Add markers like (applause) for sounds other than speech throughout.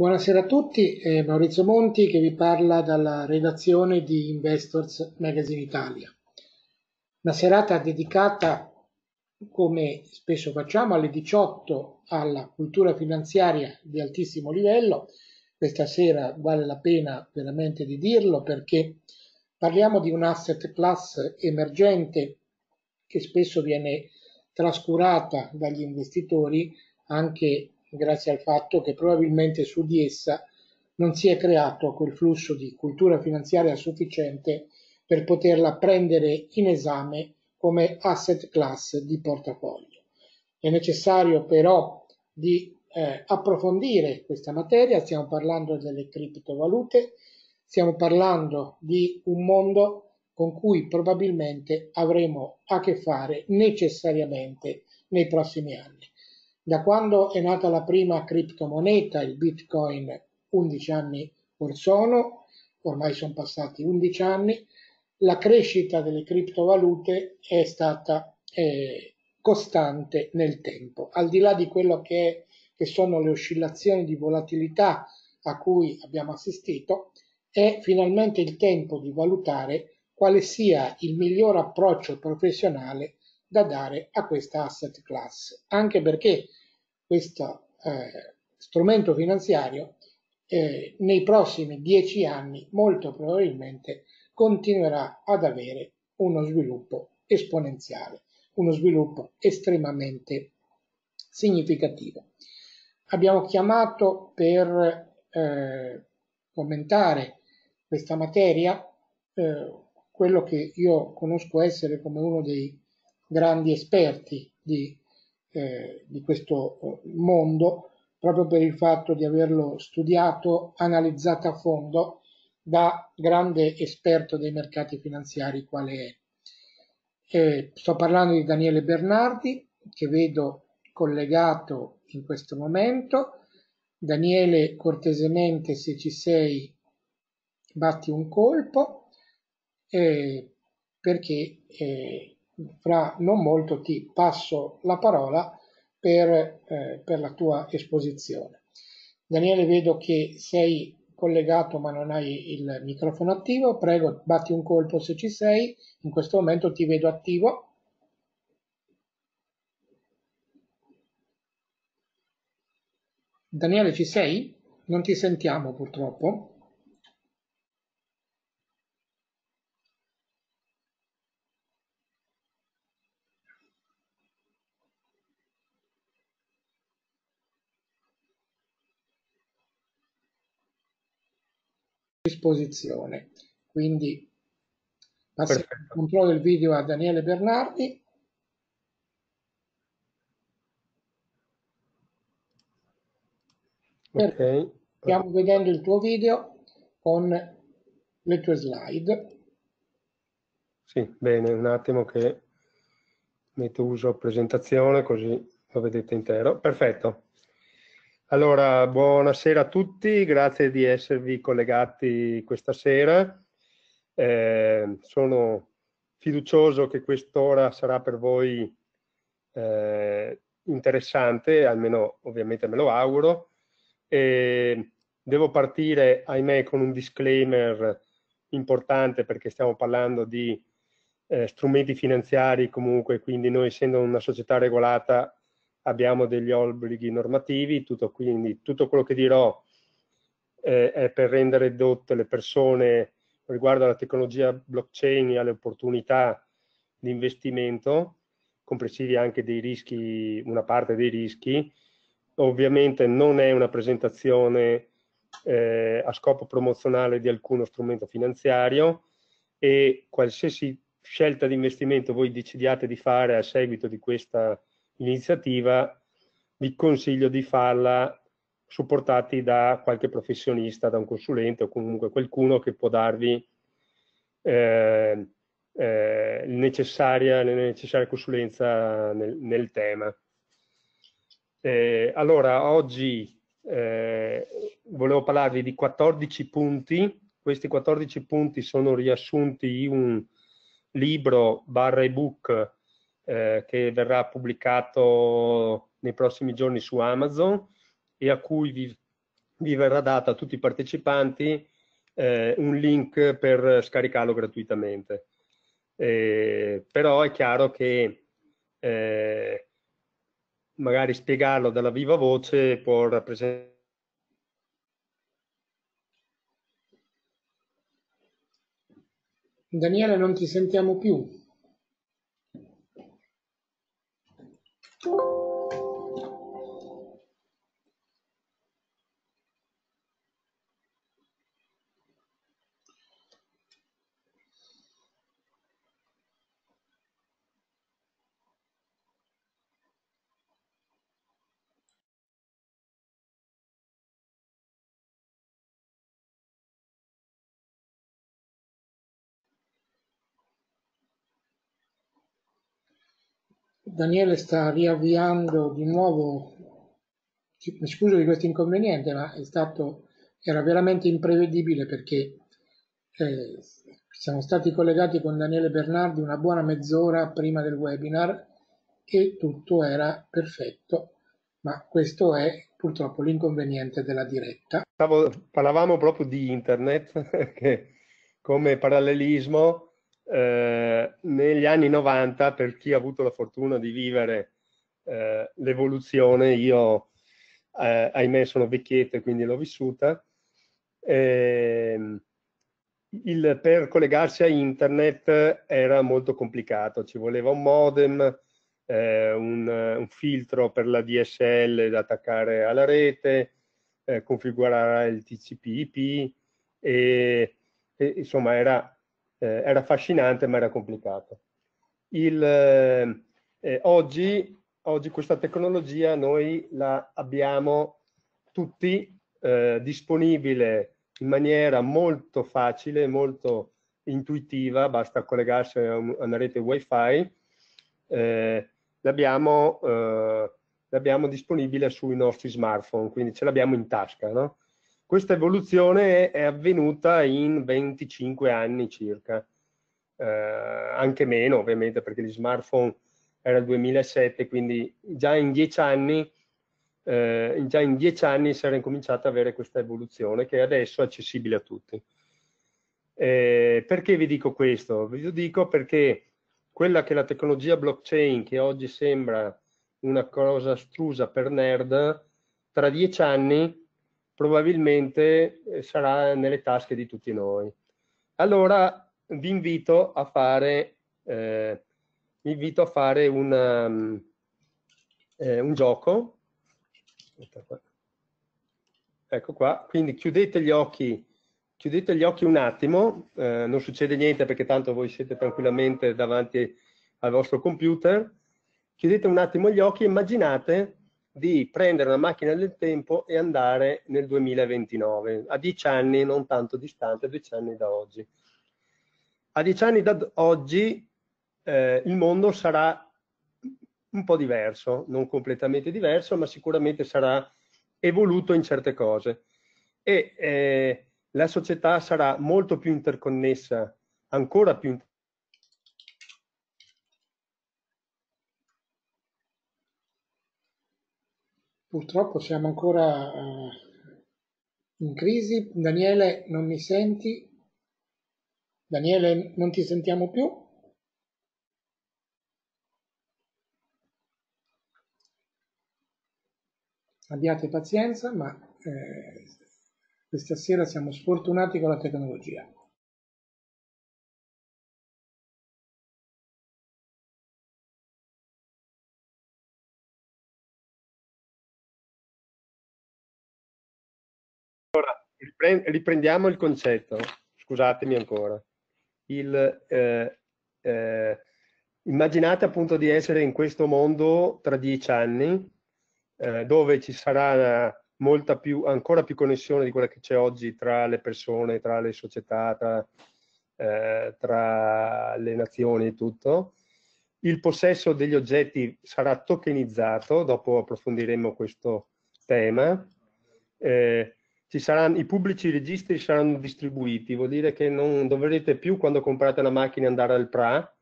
Buonasera a tutti, è Maurizio Monti che vi parla dalla redazione di Investors Magazine Italia. Una serata dedicata, come spesso facciamo, alle 18 alla cultura finanziaria di altissimo livello. Questa sera vale la pena veramente di dirlo perché parliamo di un asset class emergente che spesso viene trascurata dagli investitori anche grazie al fatto che probabilmente su di essa non si è creato quel flusso di cultura finanziaria sufficiente per poterla prendere in esame come asset class di portafoglio. È necessario però di eh, approfondire questa materia, stiamo parlando delle criptovalute, stiamo parlando di un mondo con cui probabilmente avremo a che fare necessariamente nei prossimi anni. Da quando è nata la prima criptomoneta, il Bitcoin, 11 anni or sono, ormai sono passati 11 anni, la crescita delle criptovalute è stata eh, costante nel tempo, al di là di quello che, è, che sono le oscillazioni di volatilità a cui abbiamo assistito, è finalmente il tempo di valutare quale sia il miglior approccio professionale da dare a questa asset class, anche perché questo eh, strumento finanziario eh, nei prossimi dieci anni molto probabilmente continuerà ad avere uno sviluppo esponenziale, uno sviluppo estremamente significativo. Abbiamo chiamato per eh, commentare questa materia eh, quello che io conosco essere come uno dei grandi esperti di eh, di questo eh, mondo proprio per il fatto di averlo studiato, analizzato a fondo da grande esperto dei mercati finanziari quale è. Eh, sto parlando di Daniele Bernardi che vedo collegato in questo momento. Daniele cortesemente se ci sei batti un colpo eh, perché eh, fra non molto ti passo la parola per, eh, per la tua esposizione. Daniele, vedo che sei collegato ma non hai il microfono attivo, prego batti un colpo se ci sei, in questo momento ti vedo attivo. Daniele, ci sei? Non ti sentiamo purtroppo. disposizione. Quindi passiamo Perfetto. il controllo del video a Daniele Bernardi. Ok. Stiamo vedendo il tuo video con le tue slide. Sì, bene, un attimo che metto uso presentazione così lo vedete intero. Perfetto. Allora, buonasera a tutti, grazie di esservi collegati questa sera. Eh, sono fiducioso che quest'ora sarà per voi eh, interessante, almeno ovviamente me lo auguro. E devo partire, ahimè, con un disclaimer importante perché stiamo parlando di eh, strumenti finanziari comunque, quindi noi essendo una società regolata abbiamo degli obblighi normativi, tutto, quindi tutto quello che dirò eh, è per rendere dotte le persone riguardo alla tecnologia blockchain e alle opportunità di investimento, complessivi anche dei rischi, una parte dei rischi. Ovviamente non è una presentazione eh, a scopo promozionale di alcuno strumento finanziario e qualsiasi scelta di investimento voi decidiate di fare a seguito di questa iniziativa, vi consiglio di farla supportati da qualche professionista, da un consulente o comunque qualcuno che può darvi eh, eh, necessaria, la necessaria consulenza nel, nel tema. Eh, allora, oggi eh, volevo parlarvi di 14 punti. Questi 14 punti sono riassunti in un libro barra ebook eh, che verrà pubblicato nei prossimi giorni su Amazon e a cui vi, vi verrà data a tutti i partecipanti eh, un link per scaricarlo gratuitamente. Eh, però è chiaro che eh, magari spiegarlo dalla viva voce può rappresentare Daniele, non ti sentiamo più. Thank you. Daniele sta riavviando di nuovo, mi scuso di questo inconveniente, ma è stato, era veramente imprevedibile perché eh, siamo stati collegati con Daniele Bernardi una buona mezz'ora prima del webinar e tutto era perfetto, ma questo è purtroppo l'inconveniente della diretta. Stavo, parlavamo proprio di internet, (laughs) che come parallelismo eh, negli anni 90, per chi ha avuto la fortuna di vivere eh, l'evoluzione, io eh, ahimè sono vecchietto e quindi l'ho vissuta, ehm, il, per collegarsi a internet era molto complicato, ci voleva un modem, eh, un, un, filtro per la DSL da attaccare alla rete, eh, configurare il TCP/IP e, e insomma era eh, era affascinante ma era complicato. Il, eh, eh, oggi, oggi, questa tecnologia noi la abbiamo tutti eh, disponibile in maniera molto facile, molto intuitiva, basta collegarsi a, una rete wifi, eh, eh, l'abbiamo, disponibile sui nostri smartphone, quindi ce l'abbiamo in tasca. No? Questa evoluzione è avvenuta in 25 anni circa, eh, anche meno ovviamente perché gli smartphone era il 2007, quindi già in dieci anni, eh, già in 10 anni si era incominciata ad avere questa evoluzione che adesso è accessibile a tutti. Eh, perché vi dico questo? Vi dico perché quella che la tecnologia blockchain, che oggi sembra una cosa astrusa per nerd, tra dieci anni probabilmente eh, sarà nelle tasche di tutti noi. Allora vi invito a fare, eh, invito a fare una, um, eh, un gioco. Ecco qua, quindi chiudete gli occhi, chiudete gli occhi un attimo, eh, non succede niente perché tanto voi siete tranquillamente davanti al vostro computer. Chiudete un attimo gli occhi e immaginate di prendere una macchina del tempo e andare nel 2029, a dieci anni non tanto distante, a dieci anni da oggi. A dieci anni da oggi eh, il mondo sarà un po' diverso, non completamente diverso, ma sicuramente sarà evoluto in certe cose. E eh, la società sarà molto più interconnessa, ancora più interconnessa Purtroppo siamo ancora eh, in crisi. Daniele, non mi senti? Daniele, non ti sentiamo più? Abbiate pazienza, ma eh, questa sera siamo sfortunati con la tecnologia. riprendiamo il concetto, scusatemi ancora. Il, eh, eh, immaginate appunto di essere in questo mondo tra dieci anni, eh, dove ci sarà molta più, ancora più connessione di quella che c'è oggi tra le persone, tra le società, tra, eh, tra le nazioni e tutto. Il possesso degli oggetti sarà tokenizzato, dopo approfondiremo questo tema. Eh, saranno, i pubblici registri saranno distribuiti, vuol dire che non dovrete più quando comprate una macchina andare al PRA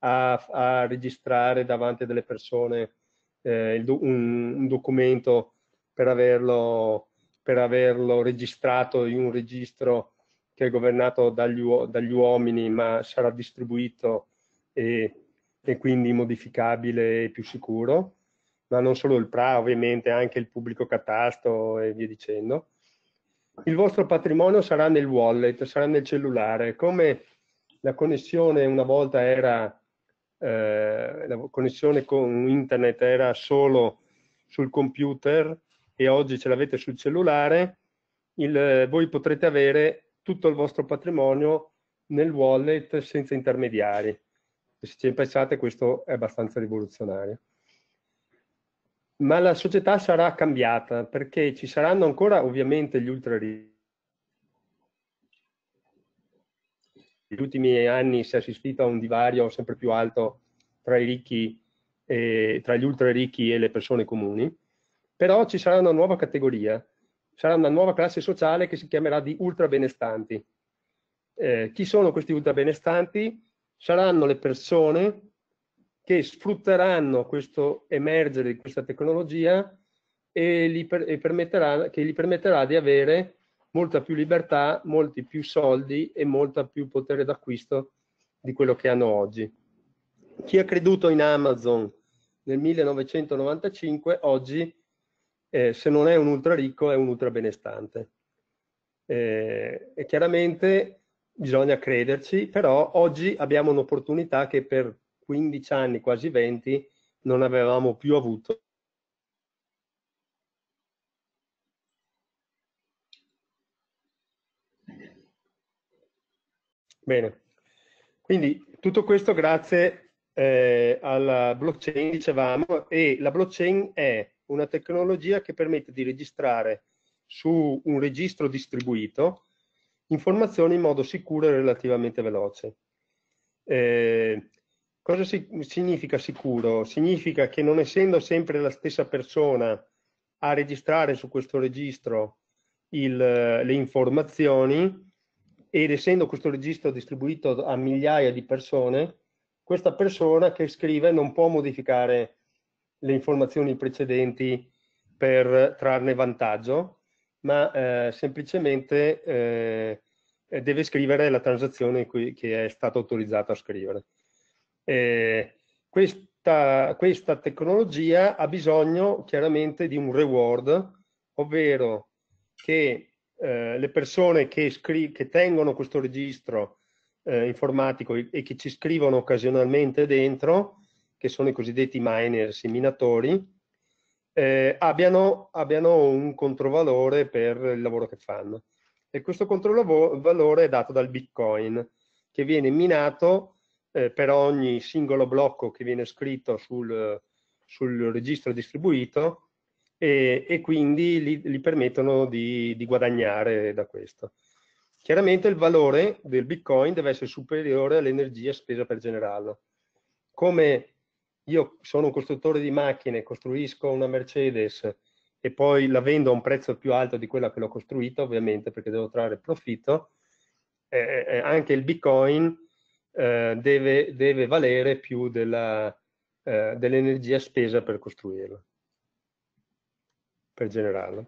a, a registrare davanti a delle persone eh, un, un, documento per averlo, per averlo registrato in un registro che è governato dagli, dagli uomini ma sarà distribuito e, e, quindi modificabile e più sicuro, ma non solo il PRA, ovviamente anche il pubblico catasto e via dicendo il vostro patrimonio sarà nel wallet, sarà nel cellulare, come la connessione una volta era, eh, la connessione con internet era solo sul computer e oggi ce l'avete sul cellulare, il, voi potrete avere tutto il vostro patrimonio nel wallet senza intermediari. Se ci pensate questo è abbastanza rivoluzionario ma la società sarà cambiata perché ci saranno ancora ovviamente gli ultra negli ultimi anni si è assistito a un divario sempre più alto tra i ricchi e, tra gli ultra ricchi e le persone comuni però ci sarà una nuova categoria sarà una nuova classe sociale che si chiamerà di ultra benestanti eh, chi sono questi ultra benestanti saranno le persone che sfrutteranno questo emergere di questa tecnologia e, li per, e permetterà, che gli permetterà di avere molta più libertà, molti più soldi e molta più potere d'acquisto di quello che hanno oggi. Chi ha creduto in Amazon nel 1995 oggi eh, se non è un ultra ricco è un ultra benestante. Eh, e chiaramente bisogna crederci, però oggi abbiamo un'opportunità che per 15 anni, quasi 20, non avevamo più avuto. Bene, quindi tutto questo grazie eh, alla blockchain, dicevamo, e la blockchain è una tecnologia che permette di registrare su un registro distribuito informazioni in modo sicuro e relativamente veloce. Eh, Cosa si significa sicuro? Significa che non essendo sempre la stessa persona a registrare su questo registro il, le informazioni ed essendo questo registro distribuito a migliaia di persone, questa persona che scrive non può modificare le informazioni precedenti per trarne vantaggio, ma eh, semplicemente eh, deve scrivere la transazione che è stata autorizzata a scrivere. Eh, questa, questa tecnologia ha bisogno chiaramente di un reward, ovvero che eh, le persone che, scri- che, tengono questo registro eh, informatico e-, e che ci scrivono occasionalmente dentro, che sono i cosiddetti miners, i minatori, eh, abbiano, abbiano, un controvalore per il lavoro che fanno. E questo controvalore è dato dal Bitcoin, che viene minato eh, per ogni singolo blocco che viene scritto sul, sul registro distribuito e, e quindi gli, li permettono di, di, guadagnare da questo. Chiaramente il valore del bitcoin deve essere superiore all'energia spesa per generarlo. Come io sono un costruttore di macchine, costruisco una Mercedes e poi la vendo a un prezzo più alto di quella che l'ho costruita, ovviamente perché devo trarre profitto, eh, eh anche il bitcoin eh, deve, deve, valere più eh, dell'energia dell spesa per costruirla, per generarla.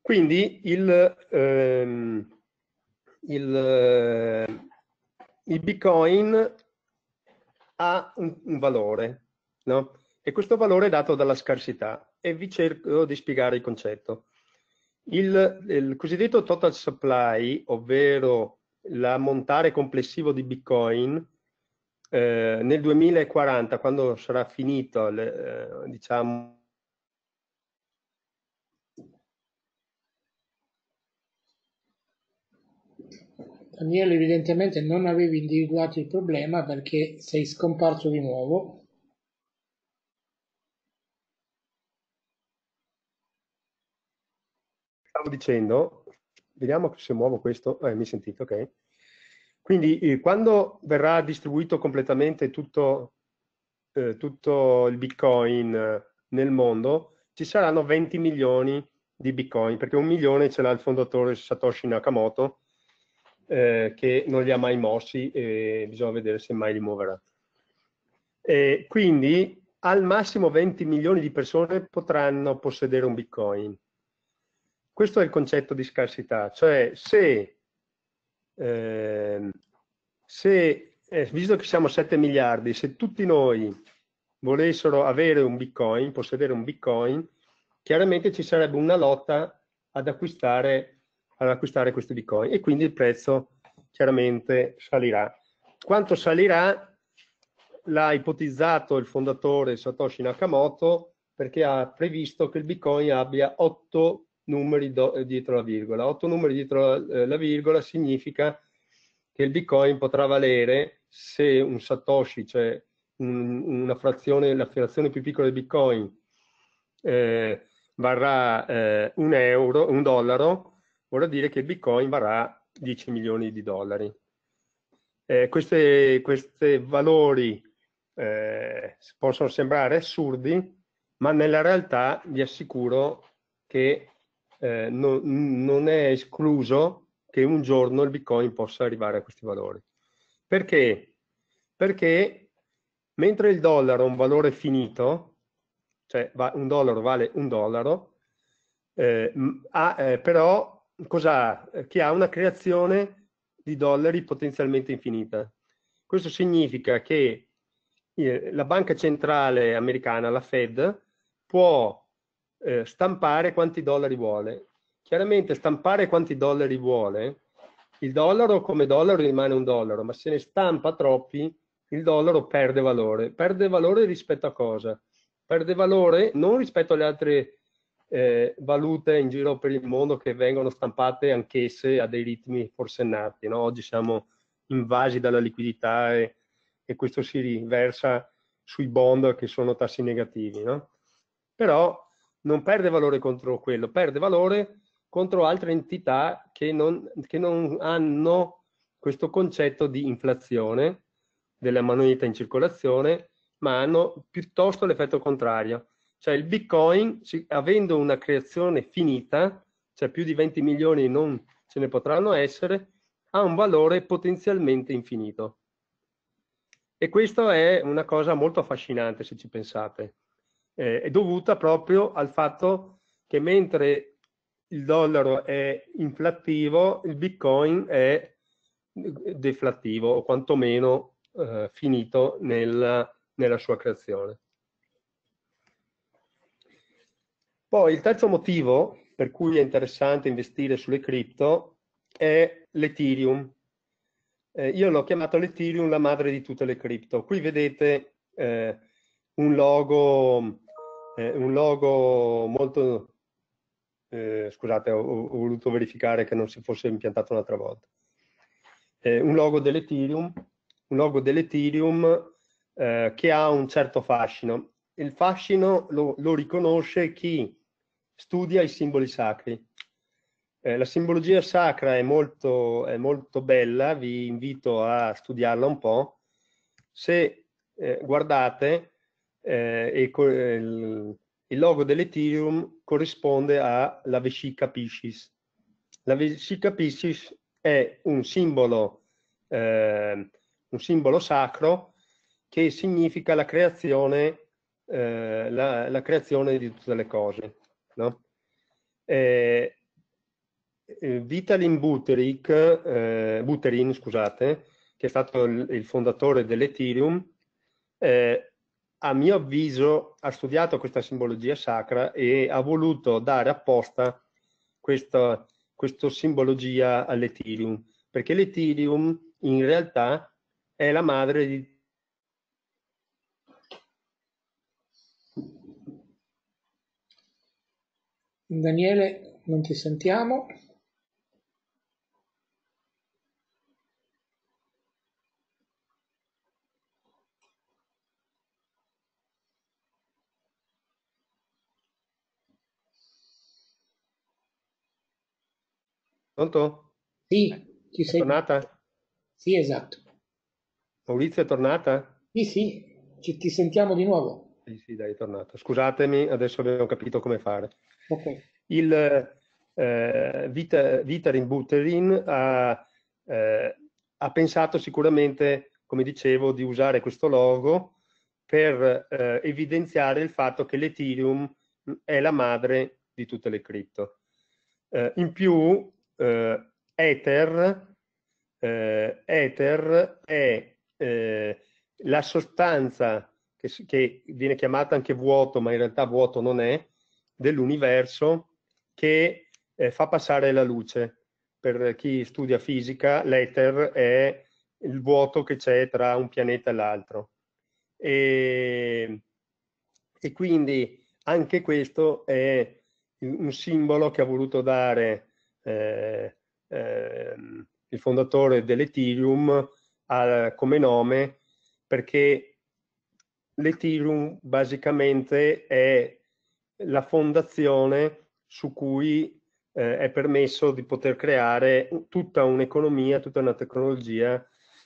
Quindi il, ehm, il, eh, il, Bitcoin ha un, un valore, no? E questo valore è dato dalla scarsità e vi cerco di spiegare il concetto. Il, il cosiddetto total supply, ovvero l'ammontare complessivo di Bitcoin eh, nel 2040, quando sarà finito, le, eh, diciamo, Daniele, evidentemente non avevi individuato il problema perché sei scomparso di nuovo. Stavo dicendo Vediamo se muovo questo. Eh, mi sentite, ok? Quindi eh, quando verrà distribuito completamente tutto, eh, tutto il Bitcoin eh, nel mondo, ci saranno 20 milioni di Bitcoin, perché un milione ce l'ha il fondatore Satoshi Nakamoto, eh, che non li ha mai mossi e bisogna vedere se mai li muoverà. E quindi al massimo 20 milioni di persone potranno possedere un Bitcoin. Questo è il concetto di scarsità, cioè se, eh, se eh, visto che siamo 7 miliardi, se tutti noi volessero avere un bitcoin, possedere un bitcoin, chiaramente ci sarebbe una lotta ad acquistare, ad acquistare questo bitcoin e quindi il prezzo chiaramente salirà. Quanto salirà l'ha ipotizzato il fondatore Satoshi Nakamoto perché ha previsto che il bitcoin abbia 8 numeri do, dietro la virgola. 8 numeri dietro la, eh, la virgola significa che il bitcoin potrà valere se un satoshi, cioè un, una frazione, la frazione più piccola di bitcoin, eh, varrà eh, un euro, un dollaro, vuol dire che il bitcoin varrà 10 milioni di dollari. Eh, questi valori eh, possono sembrare assurdi, ma nella realtà vi assicuro che eh, non, non è escluso che un giorno il Bitcoin possa arrivare a questi valori. Perché? Perché mentre il dollaro ha un valore finito, cioè va, un dollaro vale un dollaro, eh, ha, eh, però cosa, che ha una creazione di dollari potenzialmente infinita. Questo significa che eh, la banca centrale americana, la Fed, può eh, stampare quanti dollari vuole. Chiaramente stampare quanti dollari vuole, il dollaro come dollaro rimane un dollaro, ma se ne stampa troppi, il dollaro perde valore. Perde valore rispetto a cosa? Perde valore non rispetto alle altre eh, valute in giro per il mondo che vengono stampate anch'esse a dei ritmi forsennati. No? Oggi siamo invasi dalla liquidità e, e, questo si riversa sui bond che sono tassi negativi. No? Però non perde valore contro quello, perde valore contro altre entità che non, che non hanno questo concetto di inflazione della moneta in circolazione, ma hanno piuttosto l'effetto contrario. Cioè il Bitcoin, avendo una creazione finita, cioè più di 20 milioni non ce ne potranno essere, ha un valore potenzialmente infinito. E questa è una cosa molto affascinante se ci pensate eh, è dovuta proprio al fatto che mentre il dollaro è inflattivo, il bitcoin è eh, deflattivo o quantomeno eh, finito nel, nella sua creazione. Poi il terzo motivo per cui è interessante investire sulle cripto è l'Ethereum. Eh, io l'ho chiamato l'Ethereum la madre di tutte le cripto. Qui vedete eh, un logo, eh, un logo molto... Eh, scusate, ho, ho, voluto verificare che non si fosse impiantato un'altra volta. Eh, un logo dell'Ethereum, un logo dell'Ethereum eh, che ha un certo fascino. Il fascino lo, lo riconosce chi studia i simboli sacri. Eh, la simbologia sacra è molto, è molto, bella, vi invito a studiarla un po'. Se eh, guardate, eh, e il, il logo dell'Ethereum corrisponde alla vescica Piscis. La vescica Piscis è un simbolo, eh, un simbolo sacro che significa la creazione, eh, la, la creazione di tutte le cose. No? Eh, eh Vitalin Buterik, eh, Buterin, scusate, che è stato il, il fondatore dell'Ethereum, eh, a mio avviso, ha studiato questa simbologia sacra e ha voluto dare apposta questa, questa simbologia all'Ethereum, perché l'Ethereum in realtà è la madre di Daniele, non ti sentiamo. Pronto? Sì, ci è sei. tornata? Sì, esatto. Maurizio è tornata? Sì, sì, ci, ti sentiamo di nuovo. Sì, sì, dai, è tornata. Scusatemi, adesso abbiamo capito come fare. Ok. Il eh, Vita, Vitarin Buterin ha, eh, ha pensato sicuramente, come dicevo, di usare questo logo per eh, evidenziare il fatto che l'Ethereum è la madre di tutte le cripto. Eh, in più eh, Ether, eh, ether è eh, la sostanza che, che, viene chiamata anche vuoto, ma in realtà vuoto non è, dell'universo che eh, fa passare la luce. Per chi studia fisica, l'ether è il vuoto che c'è tra un pianeta e l'altro. E, e quindi anche questo è un simbolo che ha voluto dare eh, eh, il fondatore dell'Ethereum ha come nome perché l'Ethereum basicamente è la fondazione su cui eh, è permesso di poter creare tutta un'economia, tutta una tecnologia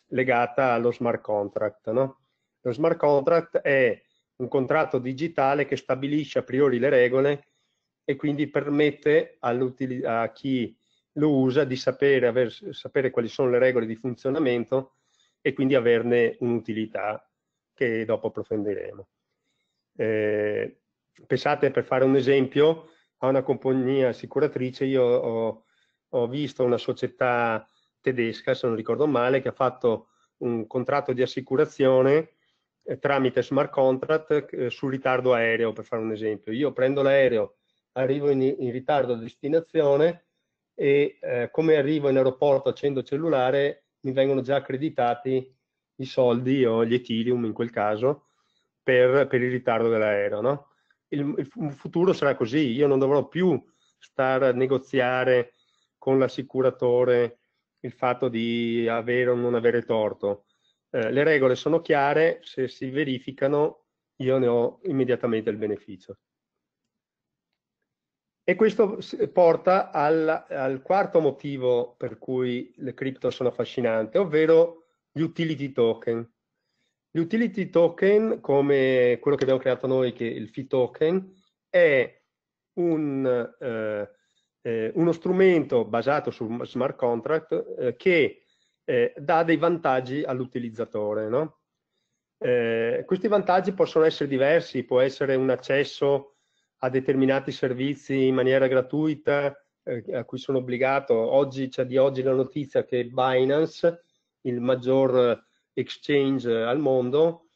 legata allo smart contract. No? Lo smart contract è un contratto digitale che stabilisce a priori le regole e quindi permette a chi lo usa di sapere, aver, sapere quali sono le regole di funzionamento e quindi averne un'utilità che dopo approfondiremo. Eh, pensate, per fare un esempio, a una compagnia assicuratrice io ho, ho visto una società tedesca, se non ricordo male, che ha fatto un contratto di assicurazione eh, tramite smart contract eh, sul ritardo aereo, per fare un esempio. Io prendo l'aereo arrivo in, in ritardo a destinazione e eh, come arrivo in aeroporto accendo il cellulare mi vengono già accreditati i soldi o gli Ethereum in quel caso per, per il ritardo dell'aereo. No? Il, il futuro sarà così, io non dovrò più stare a negoziare con l'assicuratore il fatto di avere o non avere torto. Eh, le regole sono chiare, se si verificano io ne ho immediatamente il beneficio. E questo porta al, al, quarto motivo per cui le cripto sono affascinanti, ovvero gli utility token. Gli utility token, come quello che abbiamo creato noi, che è il fee token, è un, eh, eh, uno strumento basato su smart contract eh, che eh, dà dei vantaggi all'utilizzatore. No? Eh, questi vantaggi possono essere diversi, può essere un accesso a determinati servizi in maniera gratuita eh, a cui sono obbligato. Oggi c'è di oggi la notizia che Binance, il maggior eh, exchange eh, al mondo,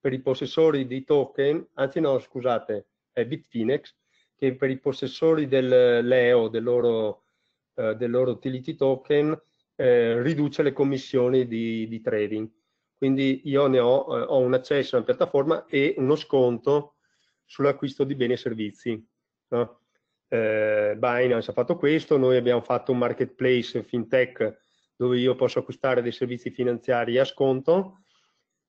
per i possessori di token, anzi no, scusate, è Bitfinex, che per i possessori del eh, Leo, del loro, eh, del loro utility token, eh, riduce le commissioni di, di, trading. Quindi io ne ho, ho un accesso a una piattaforma e uno sconto sull'acquisto di beni e servizi. No? Eh, Binance ha fatto questo, noi abbiamo fatto un marketplace fintech dove io posso acquistare dei servizi finanziari a sconto,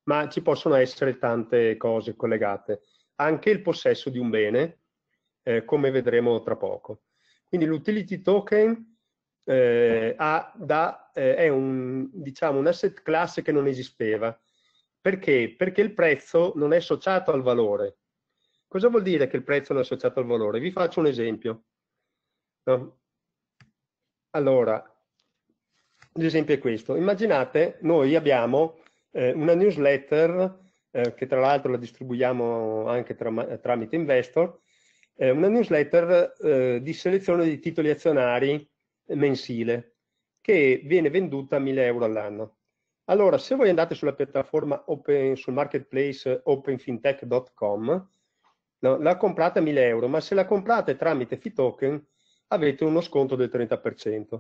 ma ci possono essere tante cose collegate, anche il possesso di un bene, eh, come vedremo tra poco. Quindi l'utility token eh, ha, da, eh, è un, diciamo, un asset class che non esisteva. Perché? Perché il prezzo non è associato al valore, Cosa vuol dire che il prezzo è associato al valore? Vi faccio un esempio. No? Allora, l'esempio è questo. Immaginate, noi abbiamo eh, una newsletter, eh, che tra l'altro la distribuiamo anche tra, tramite Investor, eh, una newsletter eh, di selezione di titoli azionari mensile, che viene venduta a 1000 euro all'anno. Allora, se voi andate sulla piattaforma open, sul marketplace openfintech.com, l'ha comprata a 1000 euro, ma se la comprate tramite Token avete uno sconto del 30%.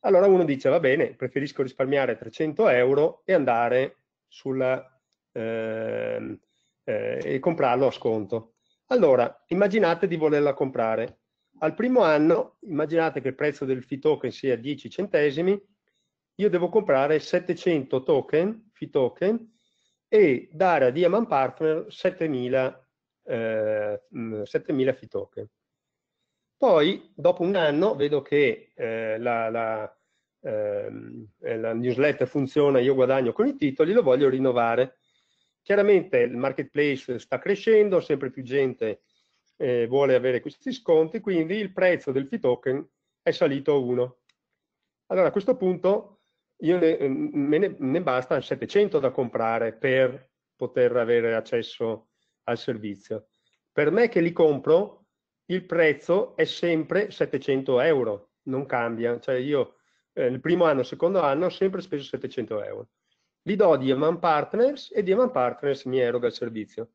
Allora uno dice, va bene, preferisco risparmiare 300 euro e andare sulla, eh, eh, e comprarlo a sconto. Allora, immaginate di volerla comprare. Al primo anno, immaginate che il prezzo del Token sia 10 centesimi, io devo comprare 700 token, Token e dare a Diamond Partner 7000 eh, 7.000 fitoken. Poi, dopo un anno, vedo che eh, la, la, ehm, eh, la, newsletter funziona, io guadagno con i titoli, lo voglio rinnovare. Chiaramente il marketplace sta crescendo, sempre più gente eh, vuole avere questi sconti, quindi il prezzo del token è salito a 1. Allora a questo punto io ne, me ne, ne basta 700 da comprare per poter avere accesso al servizio. Per me che li compro, il prezzo è sempre 700 euro, non cambia. Cioè io eh, il primo anno, il secondo anno ho sempre speso 700 euro. Li do a Diamond Partners e Diamond Partners mi eroga il servizio.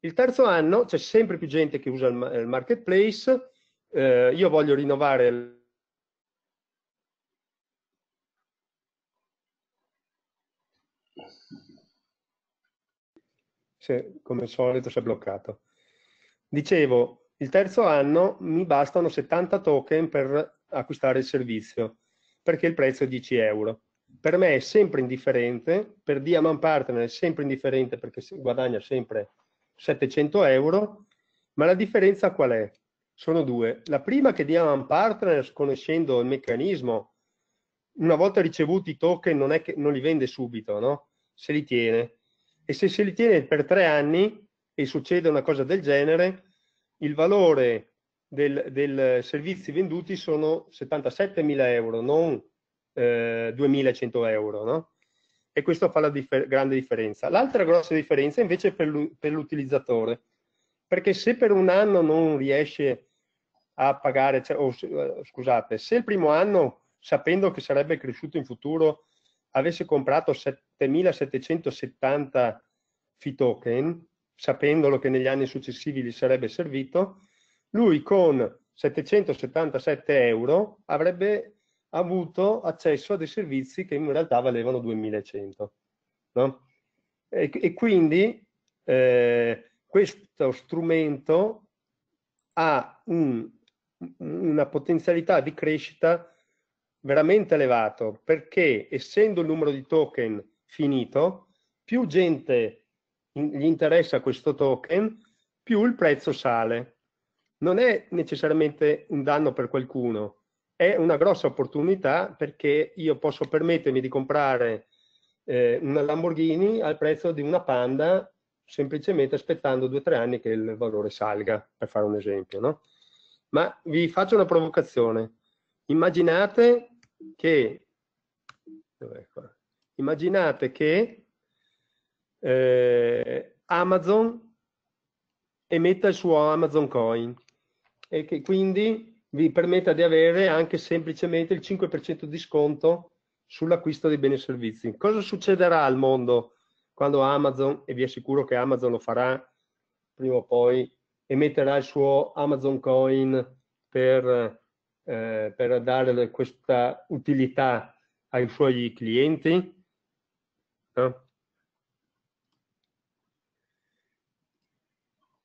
Il terzo anno c'è sempre più gente che usa il, il marketplace, eh, io voglio rinnovare se, come al solito si è bloccato. Dicevo, il terzo anno mi bastano 70 token per acquistare il servizio, perché il prezzo è 10 euro. Per me è sempre indifferente, per Diamond Partner è sempre indifferente perché si guadagna sempre 700 euro, ma la differenza qual è? Sono due. La prima che Diamond Partner, conoscendo il meccanismo, una volta ricevuti i token non, è che, non li vende subito, no? se li tiene e se se li tiene per tre anni e succede una cosa del genere, il valore del, del servizi venduti sono 77.000 euro, non eh, 2.100 euro, no? E questo fa la differ grande differenza. L'altra grossa differenza invece è per l'utilizzatore, perché se per un anno non riesce a pagare, cioè, oh, scusate, se il primo anno, sapendo che sarebbe cresciuto in futuro, avesse comprato 7.770 token, sapendolo che negli anni successivi gli sarebbe servito, lui con 777 euro avrebbe avuto accesso a dei servizi che in realtà valevano 2100. No? E, e, quindi eh, questo strumento ha un, una potenzialità di crescita veramente elevato perché essendo il numero di token finito, più gente gli interessa questo token, più il prezzo sale. Non è necessariamente un danno per qualcuno, è una grossa opportunità perché io posso permettermi di comprare eh, una Lamborghini al prezzo di una Panda semplicemente aspettando due o tre anni che il valore salga, per fare un esempio. No? Ma vi faccio una provocazione. Immaginate che immaginate che eh, Amazon emetta il suo Amazon Coin e che quindi vi permetta di avere anche semplicemente il 5% di sconto sull'acquisto di beni e servizi. Cosa succederà al mondo quando Amazon, e vi assicuro che Amazon lo farà prima o poi, emetterà il suo Amazon Coin per eh, per dare questa utilità ai suoi clienti? No?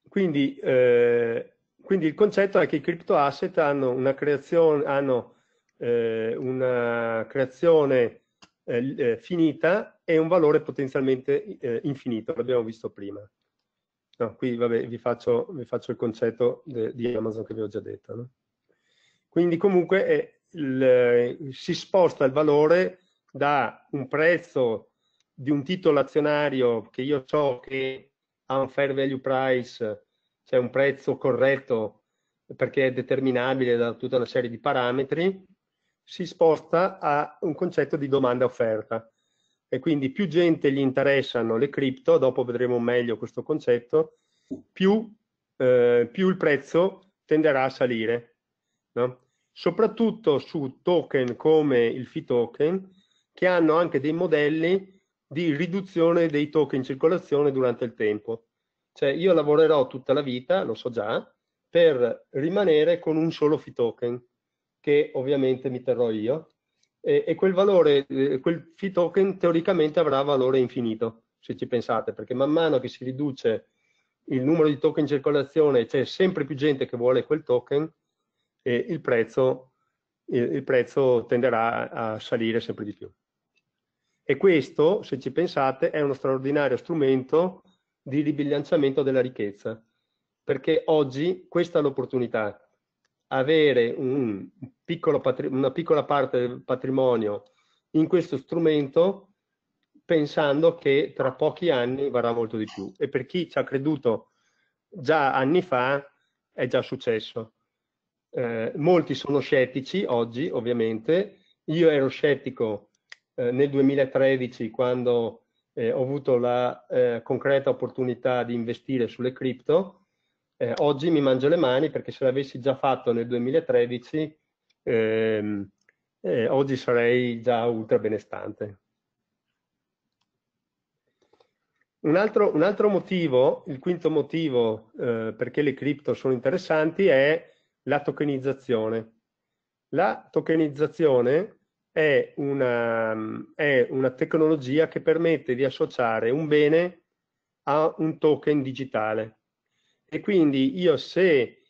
Quindi, eh, quindi, il concetto è che i crypto asset hanno una creazione, hanno, eh, una creazione eh, eh finita e un valore potenzialmente eh, infinito, l'abbiamo visto prima. No, qui vabbè, vi, faccio, vi, faccio, il concetto de, di Amazon che vi ho già detto. No? Quindi comunque è, il, eh, si sposta il valore da un prezzo di un titolo azionario che io so che ha un fair value price, cioè un prezzo corretto perché è determinabile da tutta una serie di parametri, si sposta a un concetto di domanda-offerta. E quindi più gente gli interessano le cripto, dopo vedremo meglio questo concetto, più, eh, più il prezzo tenderà a salire. No? soprattutto su token come il FI token che hanno anche dei modelli di riduzione dei token in circolazione durante il tempo. Cioè io lavorerò tutta la vita, lo so già, per rimanere con un solo FI token che ovviamente mi terrò io e, e quel valore, eh, quel fee token teoricamente avrà valore infinito se ci pensate, perché man mano che si riduce il numero di token in circolazione c'è sempre più gente che vuole quel token e il prezzo, il prezzo tenderà a salire sempre di più. E questo, se ci pensate, è uno straordinario strumento di ribilanciamento della ricchezza, perché oggi questa è l'opportunità. Avere un piccolo una piccola parte del patrimonio in questo strumento pensando che tra pochi anni varrà molto di più. E per chi ci ha creduto già anni fa è già successo. Eh, molti sono scettici oggi, ovviamente. Io ero scettico eh, nel 2013 quando eh, ho avuto la eh, concreta opportunità di investire sulle cripto. Eh, oggi mi mangio le mani perché se l'avessi già fatto nel 2013 ehm, eh, oggi sarei già ultra benestante. Un altro, un altro motivo, il quinto motivo perché le cripto sono interessanti è la tokenizzazione. La tokenizzazione è una, è una tecnologia che permette di associare un bene a un token digitale. E quindi io se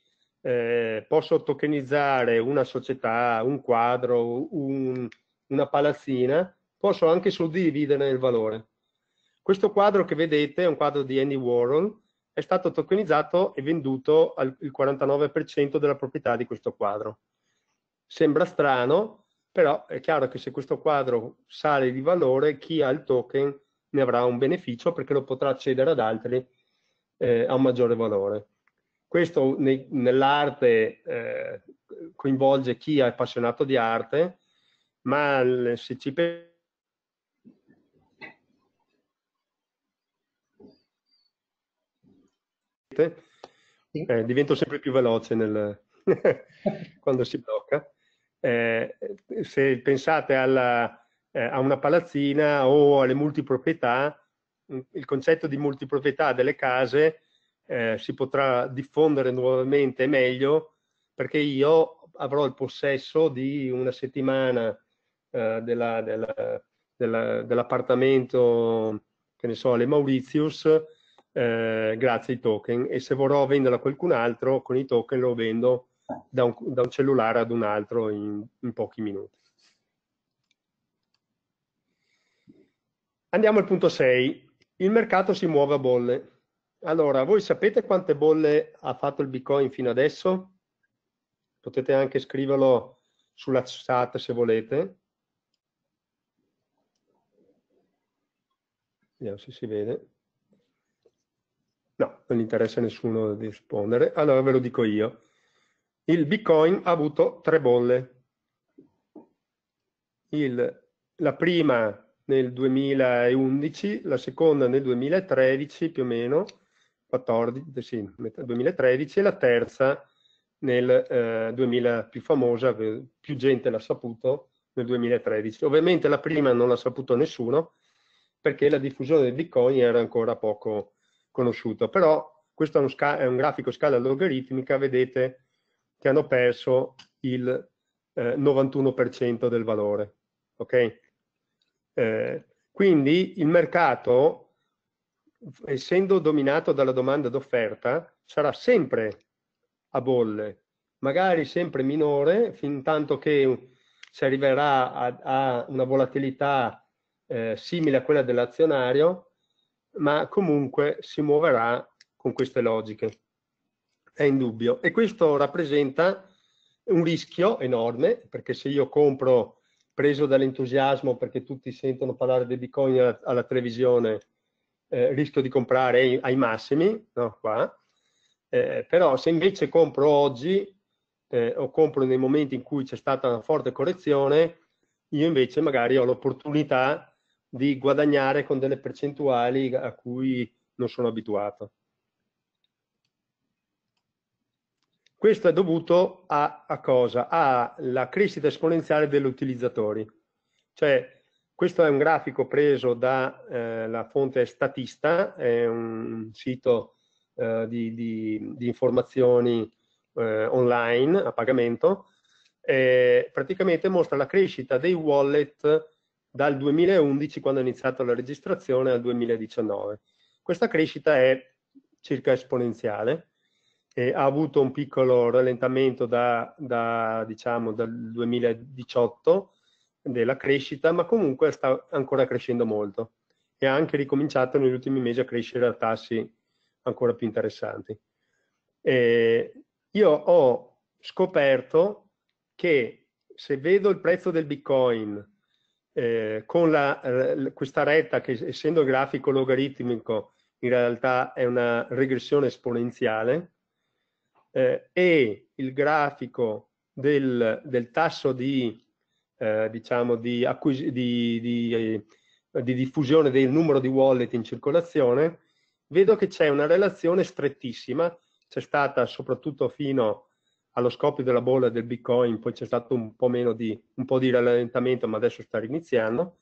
eh, posso tokenizzare una società, un quadro, un, una palazzina, posso anche suddividere il valore. Questo quadro che vedete è un quadro di Andy Warhol è stato tokenizzato e venduto al, il 49% della proprietà di questo quadro. Sembra strano, però è chiaro che se questo quadro sale di valore, chi ha il token ne avrà un beneficio perché lo potrà cedere ad altri eh, a un maggiore valore. Questo ne, nell'arte eh, coinvolge chi è appassionato di arte, ma se ci pensate volte. Sì. Eh, divento sempre più veloce nel... (laughs) quando si blocca. Eh, se pensate alla, eh, a una palazzina o alle multiproprietà, mm, il concetto di multiproprietà delle case eh, si potrà diffondere nuovamente meglio perché io avrò il possesso di una settimana eh, della, della, della, dell'appartamento, che ne so, alle Mauritius, eh, grazie ai token e se vorrò venderlo a qualcun altro con i token lo vendo da un, da un cellulare ad un altro in, in pochi minuti. Andiamo al punto 6. Il mercato si muove a bolle. Allora, voi sapete quante bolle ha fatto il Bitcoin fino adesso? Potete anche scriverlo sulla chat se volete. Vediamo se si vede non interessa a nessuno di rispondere, allora ve lo dico io. Il Bitcoin ha avuto tre bolle. Il, la prima nel 2011, la seconda nel 2013 più o meno, 14, sì, 2013 e la terza nel eh, 2000, più famosa, più gente l'ha saputo, nel 2013. Ovviamente la prima non l'ha saputo nessuno perché la diffusione del Bitcoin era ancora poco conosciuto, però questo è, un, sca- è un grafico scala logaritmica, vedete che hanno perso il eh, 91% del valore. Ok? Eh, quindi il mercato, essendo dominato dalla domanda d'offerta, sarà sempre a bolle, magari sempre minore, fin tanto che si arriverà a, a una volatilità eh, simile a quella dell'azionario, ma comunque si muoverà con queste logiche. È indubbio. E questo rappresenta un rischio enorme, perché se io compro preso dall'entusiasmo perché tutti sentono parlare di Bitcoin alla, alla televisione, eh, rischio di comprare ai, ai massimi, no, qua. Eh, però se invece compro oggi eh, o compro nei momenti in cui c'è stata una forte correzione, io invece magari ho l'opportunità di guadagnare con delle percentuali a cui non sono abituato. Questo è dovuto a, a cosa? Alla crescita esponenziale degli utilizzatori. Cioè, questo è un grafico preso dalla eh, fonte Statista, è un sito eh, di, di, di, informazioni eh, online a pagamento, e praticamente mostra la crescita dei wallet dal 2011 quando è iniziata la registrazione al 2019. Questa crescita è circa esponenziale, ha avuto un piccolo rallentamento da, da, diciamo, dal 2018 della crescita, ma comunque sta ancora crescendo molto e ha anche ricominciato negli ultimi mesi a crescere a tassi ancora più interessanti. E io ho scoperto che se vedo il prezzo del Bitcoin eh, con la, eh, questa retta che essendo il grafico logaritmico in realtà è una regressione esponenziale eh, e il grafico del, del tasso di, eh, diciamo di, acquis- di, di, eh, di diffusione del numero di wallet in circolazione, vedo che c'è una relazione strettissima, c'è stata soprattutto fino a allo scoppio della bolla del Bitcoin poi c'è stato un po' meno di, un po' di rallentamento, ma adesso sta riniziando.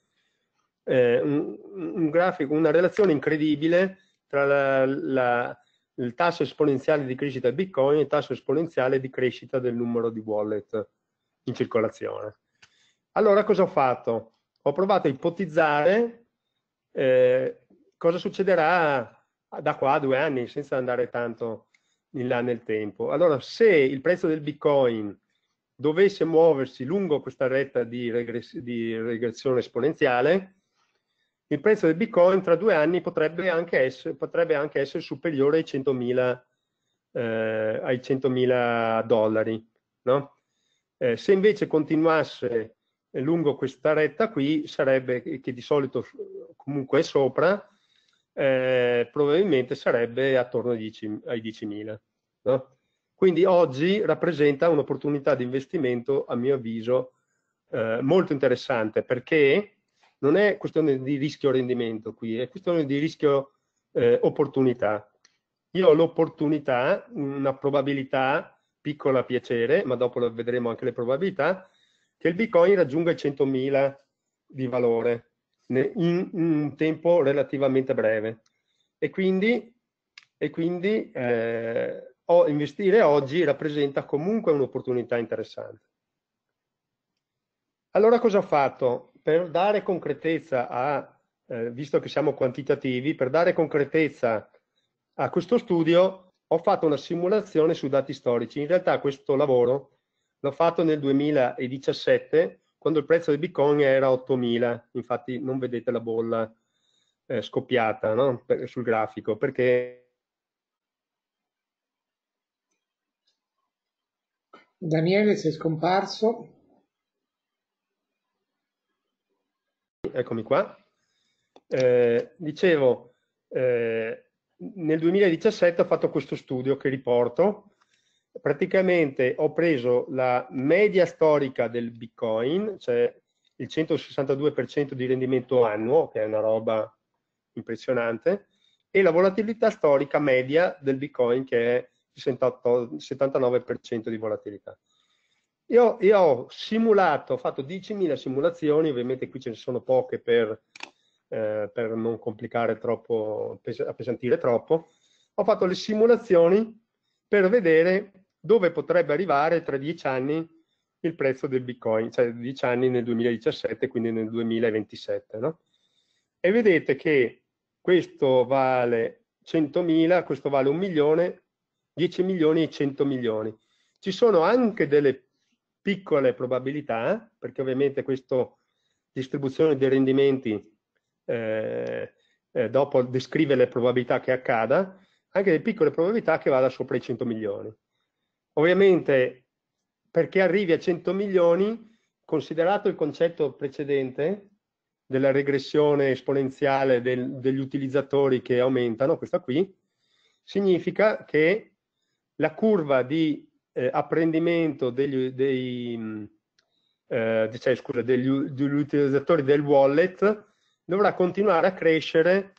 Eh, un, un grafico, una relazione incredibile tra la, la, il tasso esponenziale di crescita del Bitcoin e il tasso esponenziale di crescita del numero di wallet in circolazione. Allora cosa ho fatto? Ho provato a ipotizzare eh, cosa succederà da qua a due anni senza andare tanto in là nel tempo. Allora, se il prezzo del Bitcoin dovesse muoversi lungo questa retta di, regress di regressione esponenziale, il prezzo del Bitcoin tra due anni potrebbe anche essere, potrebbe anche essere superiore ai 100.000 eh, ai 100.000 dollari. No? Eh, se invece continuasse lungo questa retta qui, sarebbe che di solito comunque è sopra, eh, probabilmente sarebbe attorno ai 10.000. Ai 10 no? Quindi oggi rappresenta un'opportunità di investimento, a mio avviso, eh, molto interessante perché non è questione di rischio-rendimento qui, è questione di rischio-opportunità. Eh, Io ho l'opportunità, una probabilità, piccola piacere, ma dopo vedremo anche le probabilità, che il Bitcoin raggiunga i 100.000 di valore in un tempo relativamente breve. E quindi, e quindi eh, investire oggi rappresenta comunque un'opportunità interessante. Allora cosa ho fatto? Per dare concretezza a, eh, visto che siamo quantitativi, per dare concretezza a questo studio ho fatto una simulazione su dati storici. In realtà questo lavoro l'ho fatto nel 2017 quando il prezzo di Bitcoin era 8.000, infatti non vedete la bolla eh, scoppiata no? per, sul grafico, perché... Daniele, è scomparso. Eccomi qua. Eh, dicevo, eh, nel 2017 ho fatto questo studio che riporto, praticamente ho preso la media storica del Bitcoin, cioè il 162% di rendimento annuo, che è una roba impressionante, e la volatilità storica media del Bitcoin, che è il 79% di volatilità. Io, io, ho simulato, ho fatto 10.000 simulazioni, ovviamente qui ce ne sono poche per, eh, per non complicare troppo, appesantire troppo. Ho fatto le simulazioni per vedere dove potrebbe arrivare tra dieci anni il prezzo del Bitcoin, cioè dieci anni nel 2017, quindi nel 2027. No? E vedete che questo vale 100.000, questo vale un milione, 10 milioni e 100 milioni. Ci sono anche delle piccole probabilità, perché ovviamente questa distribuzione dei rendimenti eh, eh, dopo descrive le probabilità che accada, anche delle piccole probabilità che vada sopra i 100 milioni. Ovviamente perché arrivi a 100 milioni, considerato il concetto precedente della regressione esponenziale del, degli utilizzatori che aumentano, questa qui, significa che la curva di eh, apprendimento degli, dei, eh, cioè, scusa, degli, degli, utilizzatori del wallet dovrà continuare a crescere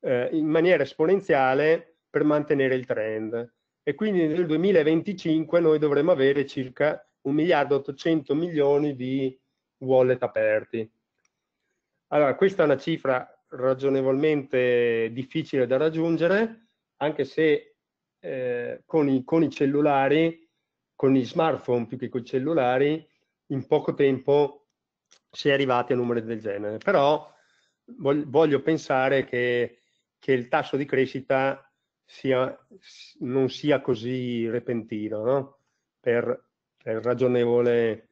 eh, in maniera esponenziale per mantenere il trend e quindi nel 2025 noi dovremo avere circa 1 miliardo 800 milioni di wallet aperti. Allora, questa è una cifra ragionevolmente difficile da raggiungere, anche se eh, con, i, con, i, cellulari, con gli smartphone più che con i cellulari, in poco tempo si è arrivati a numeri del genere. Però voglio pensare che, che il tasso di crescita sia, non sia così repentino, no? per, per, ragionevole,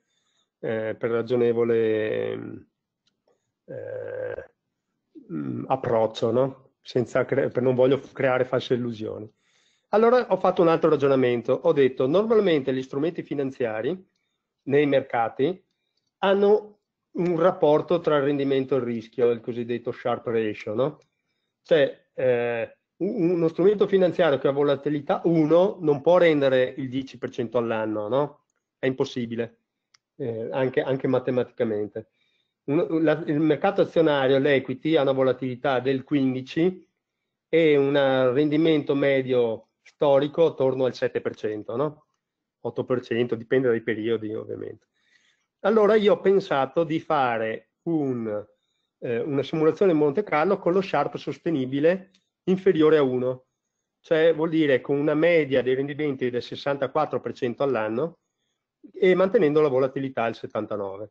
eh, per ragionevole eh, mm, approccio, no? Senza cre- non voglio creare false illusioni. Allora ho fatto un altro ragionamento, ho detto normalmente gli strumenti finanziari nei mercati hanno un rapporto tra il rendimento e il rischio, il cosiddetto sharp ratio, no? Cioè, eh, uno strumento finanziario che ha volatilità 1 non può rendere il 10% all'anno, no? È impossibile, eh, anche, anche, matematicamente. Un, la, il mercato azionario, l'equity, ha una volatilità del 15 e un rendimento medio storico attorno al 7%, no? 8%, dipende dai periodi ovviamente. Allora io ho pensato di fare un, eh, una simulazione Monte Carlo con lo Sharp sostenibile inferiore a 1, cioè vuol dire con una media dei rendimenti del 64% all'anno e mantenendo la volatilità al 79%.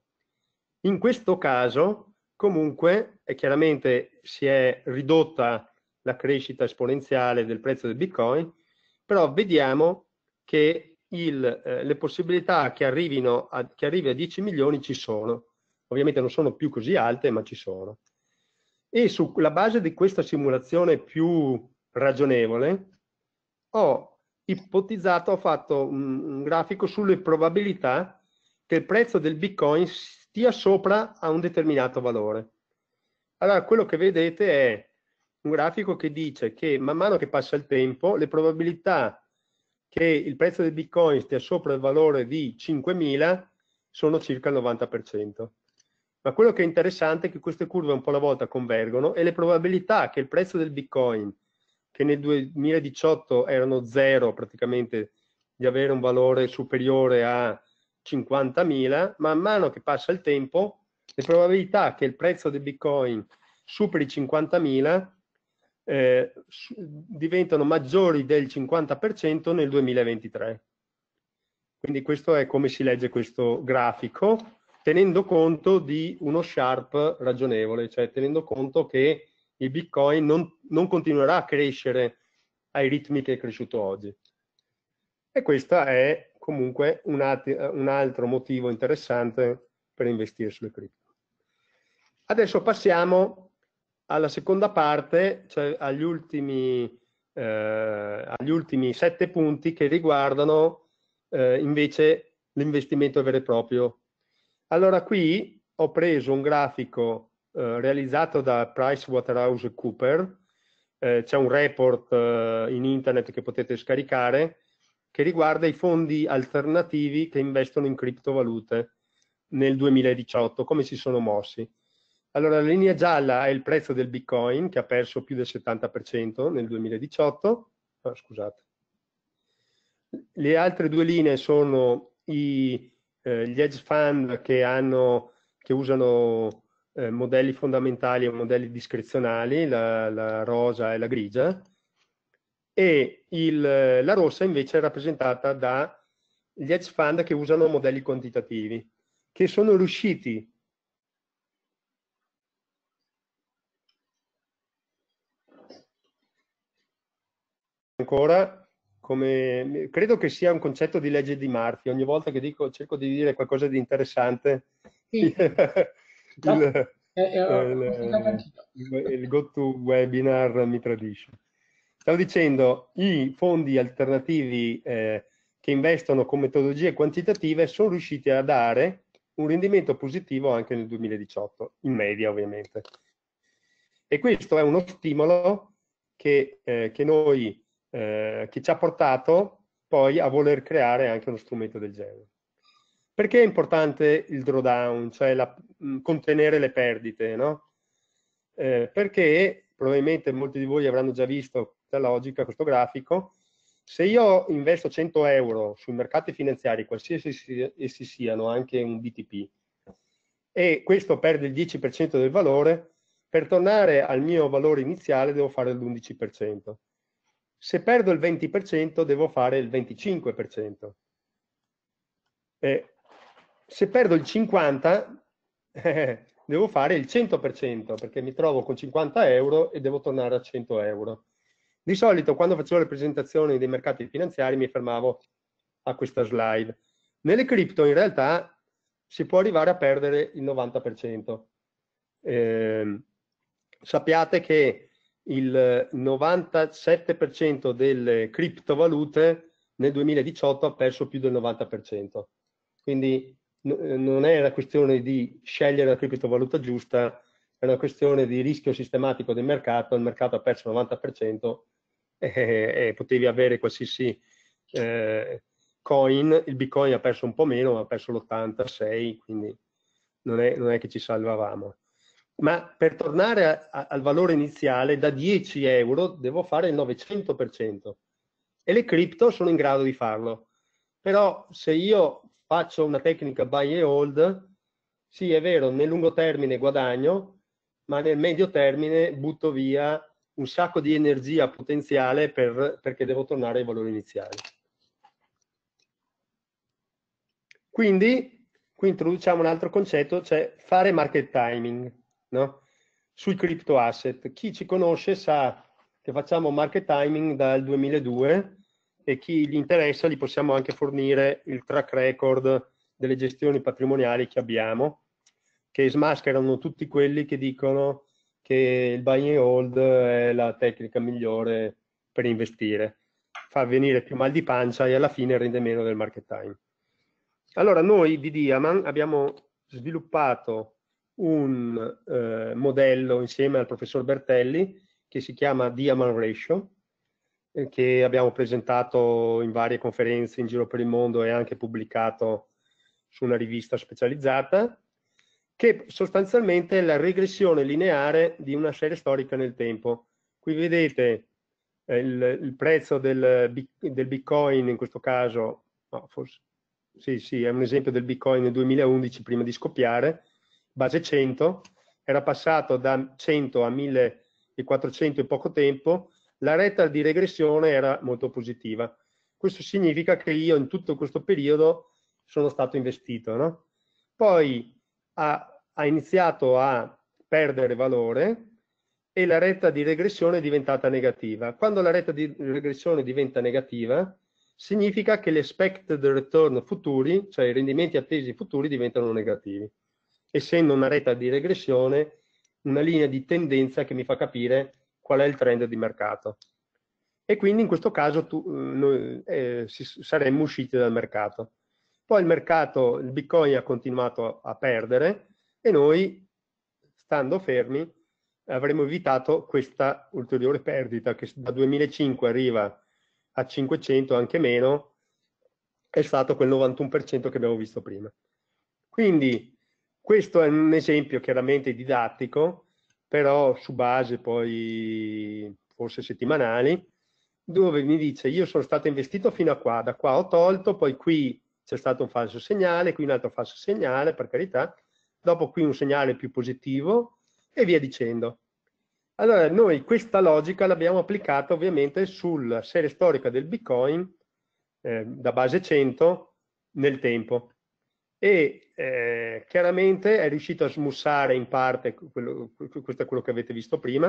In questo caso comunque è chiaramente si è ridotta la crescita esponenziale del prezzo del bitcoin, però vediamo che il, eh, le possibilità che, arrivino a, che arrivi a 10 milioni ci sono. Ovviamente non sono più così alte, ma ci sono e sulla base di questa simulazione più ragionevole ho ipotizzato, ho fatto un, un grafico sulle probabilità che il prezzo del bitcoin stia sopra a un determinato valore. Allora quello che vedete è un grafico che dice che man mano che passa il tempo le probabilità che il prezzo del bitcoin stia sopra il valore di 5.000 sono circa il 90%. Ma quello che è interessante è che queste curve un po' alla volta convergono e le probabilità che il prezzo del Bitcoin, che nel 2018 erano zero praticamente, di avere un valore superiore a 50.000, man mano che passa il tempo, le probabilità che il prezzo del Bitcoin superi 50.000 eh, diventano maggiori del 50% nel 2023. Quindi questo è come si legge questo grafico tenendo conto di uno sharp ragionevole, cioè tenendo conto che il Bitcoin non, non continuerà a crescere ai ritmi che è cresciuto oggi. E questo è comunque un, un altro motivo interessante per investire sulle cripto. Adesso passiamo alla seconda parte, cioè agli ultimi, eh, agli ultimi sette punti che riguardano eh, invece l'investimento vero e proprio allora qui ho preso un grafico eh, realizzato da PricewaterhouseCoopers, eh, c'è un report eh, in internet che potete scaricare, che riguarda i fondi alternativi che investono in criptovalute nel 2018, come si sono mossi. Allora, la linea gialla è il prezzo del Bitcoin, che ha perso più del 70% nel 2018. Oh, ah, scusate. Le altre due linee sono i, eh, gli hedge fund che, hanno, che usano eh, modelli fondamentali o modelli discrezionali, la, la rosa e la grigia, e il, la rossa invece è rappresentata dagli hedge fund che usano modelli quantitativi, che sono riusciti ancora come, credo che sia un concetto di legge di Murphy, ogni volta che dico, cerco di dire qualcosa di interessante, sì. (laughs) Eh, eh, il, il, il, il GoToWebinar mi tradisce. Stavo dicendo, i fondi alternativi eh, che investono con metodologie quantitative sono riusciti a dare un rendimento positivo anche nel 2018, in media ovviamente. E questo è uno stimolo che, eh, che noi eh, che ci ha portato poi a voler creare anche uno strumento del genere. Perché è importante il drawdown, cioè la, mh, mm, contenere le perdite? No? Eh, perché probabilmente molti di voi avranno già visto la logica, questo grafico, se io investo 100 euro sui mercati finanziari, qualsiasi essi siano, anche un BTP, e questo perde il 10% del valore, per tornare al mio valore iniziale devo fare l'11% se perdo il 20% devo fare il 25%. Eh, se perdo il 50 (laughs) devo fare il 100% perché mi trovo con 50 euro e devo tornare a 100 euro. Di solito quando facevo le presentazioni dei mercati finanziari mi fermavo a questa slide. Nelle cripto in realtà si può arrivare a perdere il 90%. Eh, sappiate che il 97% delle criptovalute nel 2018 ha perso più del 90%. Quindi non è una questione di scegliere la criptovaluta giusta, è una questione di rischio sistematico del mercato, il mercato ha perso il (laughs) 90% e, e potevi avere qualsiasi eh, coin, il bitcoin ha perso un po' meno, ma ha perso l'86, quindi non è, non è che ci salvavamo. Ma per tornare a, a, al valore iniziale, da 10 euro devo fare il 900% e le cripto sono in grado di farlo. Però se io faccio una tecnica buy and hold, sì è vero, nel lungo termine guadagno, ma nel medio termine butto via un sacco di energia potenziale per, perché devo tornare ai valori iniziali. Quindi qui introduciamo un altro concetto, cioè fare market timing no? sui crypto asset. Chi ci conosce sa che facciamo market timing dal 2002 e chi gli interessa gli possiamo anche fornire il track record delle gestioni patrimoniali che abbiamo, che smascherano tutti quelli che dicono che il buy and hold è la tecnica migliore per investire. Fa venire più mal di pancia e alla fine rende meno del market time. Allora noi di Diamant abbiamo sviluppato un eh, modello insieme al professor Bertelli che si chiama Diamond Ratio, eh, che abbiamo presentato in varie conferenze in giro per il mondo e anche pubblicato su una rivista specializzata, che sostanzialmente è la regressione lineare di una serie storica nel tempo. Qui vedete eh, il, il, prezzo del, del, Bitcoin, in questo caso, no, forse, sì, sì, è un esempio del Bitcoin nel 2011 prima di scoppiare, base 100, era passato da 100 a 1400 in poco tempo, la retta di regressione era molto positiva. Questo significa che io in tutto questo periodo sono stato investito. No? Poi ha, ha iniziato a perdere valore e la retta di regressione è diventata negativa. Quando la retta di regressione diventa negativa, significa che gli expected return futuri, cioè i rendimenti attesi futuri, diventano negativi essendo una retta di regressione, una linea di tendenza che mi fa capire qual è il trend di mercato. E quindi in questo caso tu, eh, noi eh, si, saremmo usciti dal mercato. Poi il mercato, il Bitcoin ha continuato a, perdere e noi, stando fermi, avremmo evitato questa ulteriore perdita che da 2005 arriva a 500, anche meno, è stato quel 91% che abbiamo visto prima. Quindi questo è un esempio chiaramente didattico, però su base poi forse settimanali, dove mi dice io sono stato investito fino a qua, da qua ho tolto, poi qui c'è stato un falso segnale, qui un altro falso segnale, per carità, dopo qui un segnale più positivo e via dicendo. Allora noi questa logica l'abbiamo applicata ovviamente sulla serie storica del Bitcoin eh, da base 100 nel tempo e eh, chiaramente è riuscito a smussare in parte, quello, questo è quello che avete visto prima,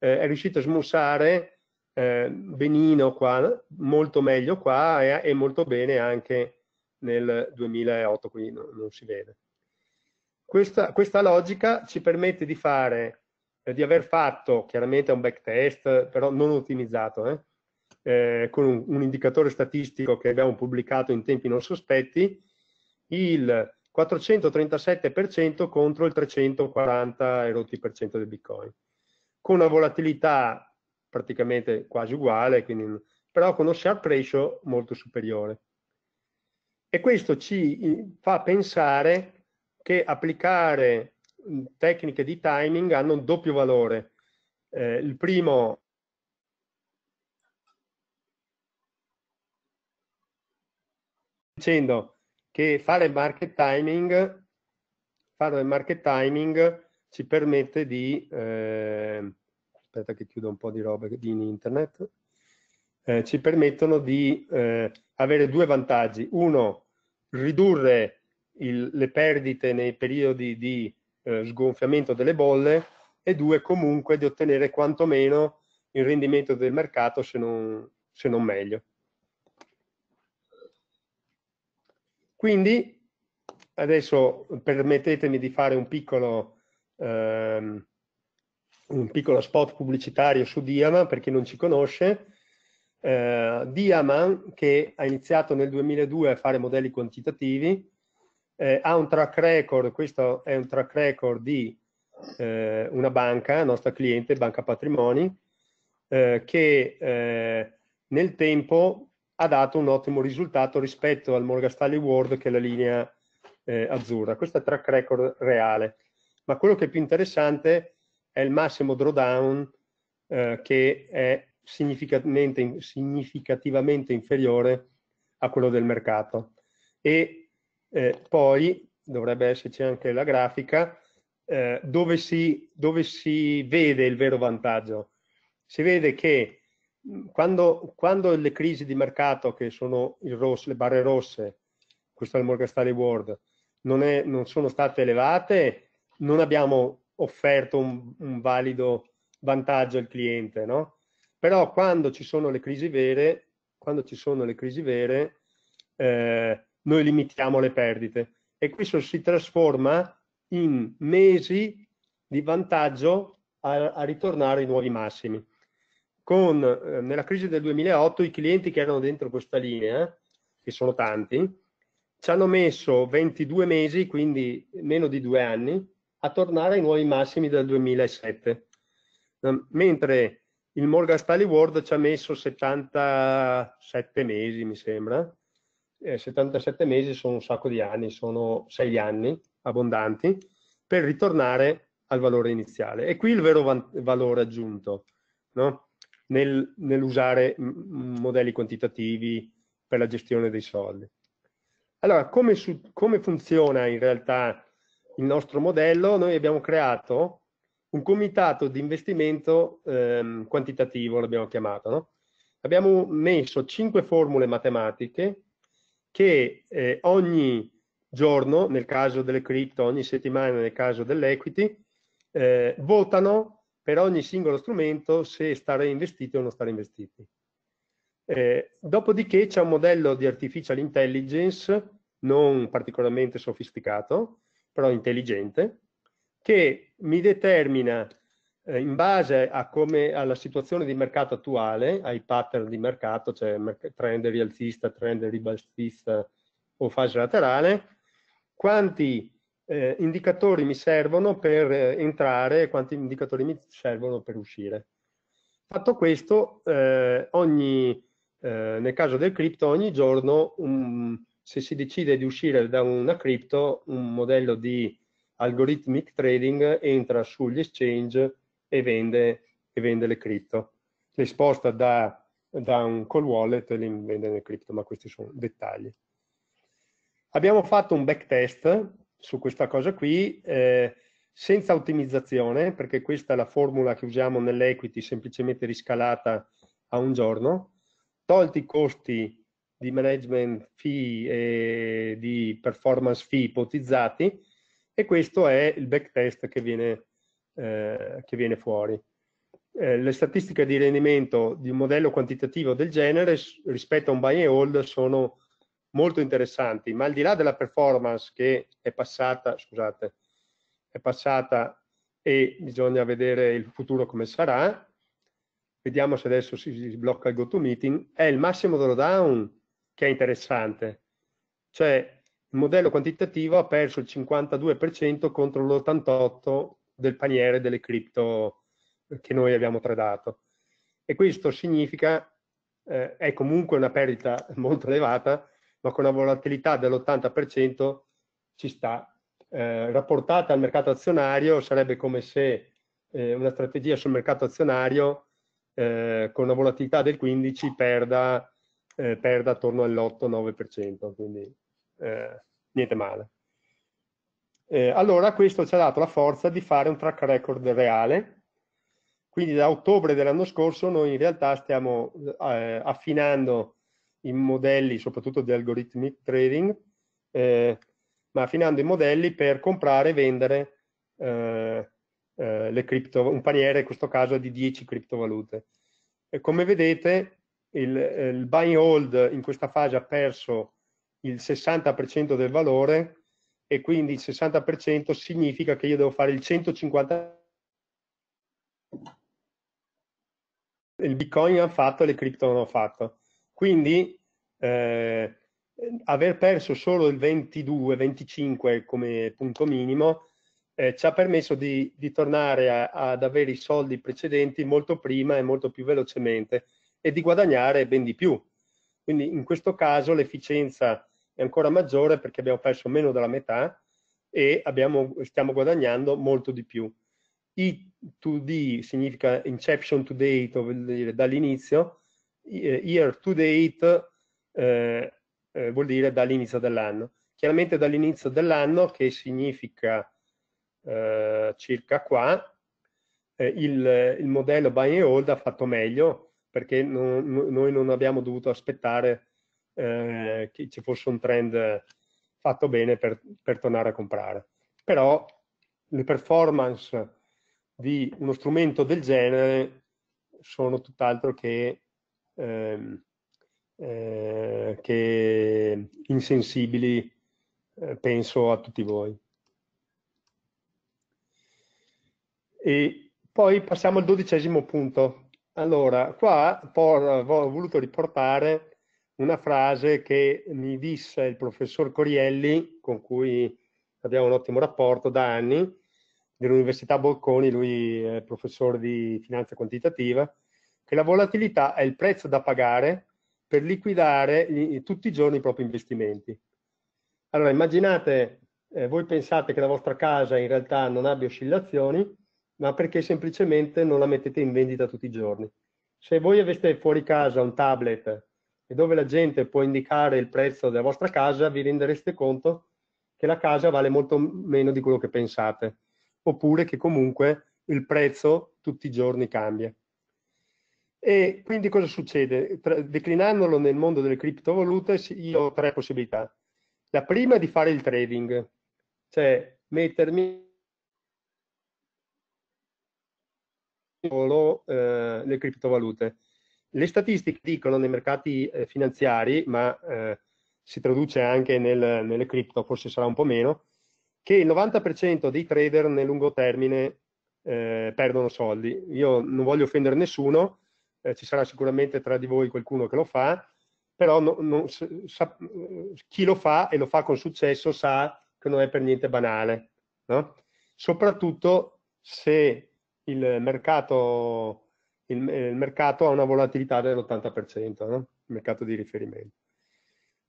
eh, è riuscito a smussare eh, benino qua, molto meglio qua e, e, molto bene anche nel 2008, quindi no, non si vede. Questa, questa, logica ci permette di fare, eh, di aver fatto chiaramente un backtest, però non ottimizzato, eh, con un, un indicatore statistico che abbiamo pubblicato in tempi non sospetti, il 437% contro il 340 del Bitcoin, con una volatilità praticamente quasi uguale, quindi, però con uno sharp ratio molto superiore. E questo ci fa pensare che applicare tecniche di timing hanno un doppio valore. Eh, il primo dicendo che fare market timing, fare market timing ci permette di, eh, aspetta che chiudo un po' di roba in internet, eh, ci permettono di eh, avere due vantaggi. Uno, ridurre il, le perdite nei periodi di eh, sgonfiamento delle bolle e due, comunque di ottenere quantomeno il rendimento del mercato se non, se non meglio. Quindi adesso permettetemi di fare un piccolo, ehm, un piccolo spot pubblicitario su Diaman per chi non ci conosce. Eh, Diaman, che ha iniziato nel 2002 a fare modelli quantitativi, eh, ha un track record, questo è un track record di eh, una banca, nostra cliente, Banca Patrimoni, eh, che eh, nel tempo ha dato un ottimo risultato rispetto al Morgastaglio World che è la linea eh, azzurra. Questo è il track record reale. Ma quello che è più interessante è il massimo drawdown eh, che è significativamente inferiore a quello del mercato. E eh, poi dovrebbe esserci anche la grafica eh, dove si, dove si vede il vero vantaggio. Si vede che quando, quando, le crisi di mercato, che sono rosso, le barre rosse, questo è il Morgan Stanley World, non, è, non sono state elevate, non abbiamo offerto un, un valido vantaggio al cliente, no? Però quando ci sono le crisi vere, quando ci sono le crisi vere, eh, noi limitiamo le perdite e questo si trasforma in mesi di vantaggio a, a ritornare ai nuovi massimi con eh, nella crisi del 2008 i clienti che erano dentro questa linea, che sono tanti, ci hanno messo 22 mesi, quindi meno di due anni, a tornare ai nuovi massimi del 2007, ehm, mentre il Morgan Stanley World ci ha messo 77 mesi, mi sembra. 77 eh, mesi sono un sacco di anni, sono sei anni abbondanti, per ritornare al valore iniziale. E qui il vero valore aggiunto, no? nel, nell'usare modelli quantitativi per la gestione dei soldi. Allora, come, su, come, funziona in realtà il nostro modello? Noi abbiamo creato un comitato di investimento ehm, quantitativo, l'abbiamo chiamato. No? Abbiamo messo cinque formule matematiche che eh, ogni giorno, nel caso delle cripto, ogni settimana nel caso dell'equity, eh, votano per ogni singolo strumento se stare investiti o non stare investiti. Eh, dopodiché c'è un modello di artificial intelligence non particolarmente sofisticato, però intelligente, che mi determina eh, in base come, alla situazione di mercato attuale, ai pattern di mercato, cioè trend rialzista, trend ribassista o fase laterale, quanti eh, indicatori mi servono per eh, entrare e quanti indicatori mi servono per uscire. Fatto questo, eh, ogni, eh, nel caso del cripto, ogni giorno, un, se si decide di uscire da una cripto, un modello di algorithmic trading entra sugli exchange e vende, e vende le cripto. Le sposta da, da un call wallet e le vende nelle cripto, ma questi sono dettagli. Abbiamo fatto un backtest su questa cosa qui, eh, senza ottimizzazione, perché questa è la formula che usiamo nell'equity, semplicemente riscalata a un giorno, tolti i costi di management fee e di performance fee ipotizzati, e questo è il backtest che viene, eh, che viene fuori. Eh, le statistiche di rendimento di un modello quantitativo del genere rispetto a un buy and hold sono molto interessanti, ma al di là della performance che è passata, scusate, è passata e bisogna vedere il futuro come sarà, vediamo se adesso si sblocca il GoToMeeting, è il massimo drawdown che è interessante, cioè il modello quantitativo ha perso il 52% contro l'88% del paniere delle cripto che noi abbiamo tradato. E questo significa, eh, è comunque una perdita molto elevata, ma con una volatilità dell'80% ci sta. Eh, rapportata al mercato azionario sarebbe come se eh, una strategia sul mercato azionario eh, con una volatilità del 15 perda, eh, perda attorno all'8-9%, quindi eh, niente male. Eh, allora questo ci ha dato la forza di fare un track record reale, quindi da ottobre dell'anno scorso noi in realtà stiamo affinando in modelli soprattutto di algorithmic trading, eh, ma affinando i modelli per comprare e vendere eh, eh, le cripto, un paniere, in questo caso di 10 criptovalute. E come vedete il, eh, il buy and hold in questa fase ha perso il 60% del valore e quindi il 60% significa che io devo fare il 150 il bitcoin ha fatto le cripto non ho fatto quindi eh, aver perso solo il 22-25 come punto minimo eh, ci ha permesso di, di tornare a, ad avere i soldi precedenti molto prima e molto più velocemente e di guadagnare ben di più. Quindi in questo caso l'efficienza è ancora maggiore perché abbiamo perso meno della metà e abbiamo, stiamo guadagnando molto di più. I2D significa inception to date, dall'inizio, eh, year to date eh, eh, vuol dire dall'inizio dell'anno. Chiaramente dall'inizio dell'anno, che significa eh, circa qua, eh, il, il, modello buy and hold ha fatto meglio perché non, noi non abbiamo dovuto aspettare eh, che ci fosse un trend fatto bene per, per tornare a comprare. Però le performance di uno strumento del genere sono tutt'altro che Ehm, eh, che insensibili, eh, penso a tutti voi. E poi passiamo al dodicesimo punto. Allora, qua por, ho voluto riportare una frase che mi disse il professor Corielli, con cui abbiamo un ottimo rapporto da anni, dell'Università Bocconi, lui è professore di finanza quantitativa, che la volatilità è il prezzo da pagare per liquidare gli, tutti i giorni i propri investimenti. Allora immaginate, eh, voi pensate che la vostra casa in realtà non abbia oscillazioni, ma perché semplicemente non la mettete in vendita tutti i giorni. Se voi aveste fuori casa un tablet e dove la gente può indicare il prezzo della vostra casa, vi rendereste conto che la casa vale molto meno di quello che pensate, oppure che comunque il prezzo tutti i giorni cambia. E quindi cosa succede? declinandolo nel mondo delle criptovalute, io ho tre possibilità. La prima è di fare il trading, cioè mettermi solo eh, le criptovalute. Le statistiche dicono nei mercati eh, finanziari, ma eh, si traduce anche nel, nelle cripto, forse sarà un po' meno, che il 90% dei trader nel lungo termine eh, perdono soldi. Io non voglio offendere nessuno, eh, ci sarà sicuramente tra di voi qualcuno che lo fa, però no, no, sa, chi lo fa e lo fa con successo sa che non è per niente banale, no? soprattutto se il mercato, il, eh, il mercato, ha una volatilità dell'80%, il mercato di riferimento.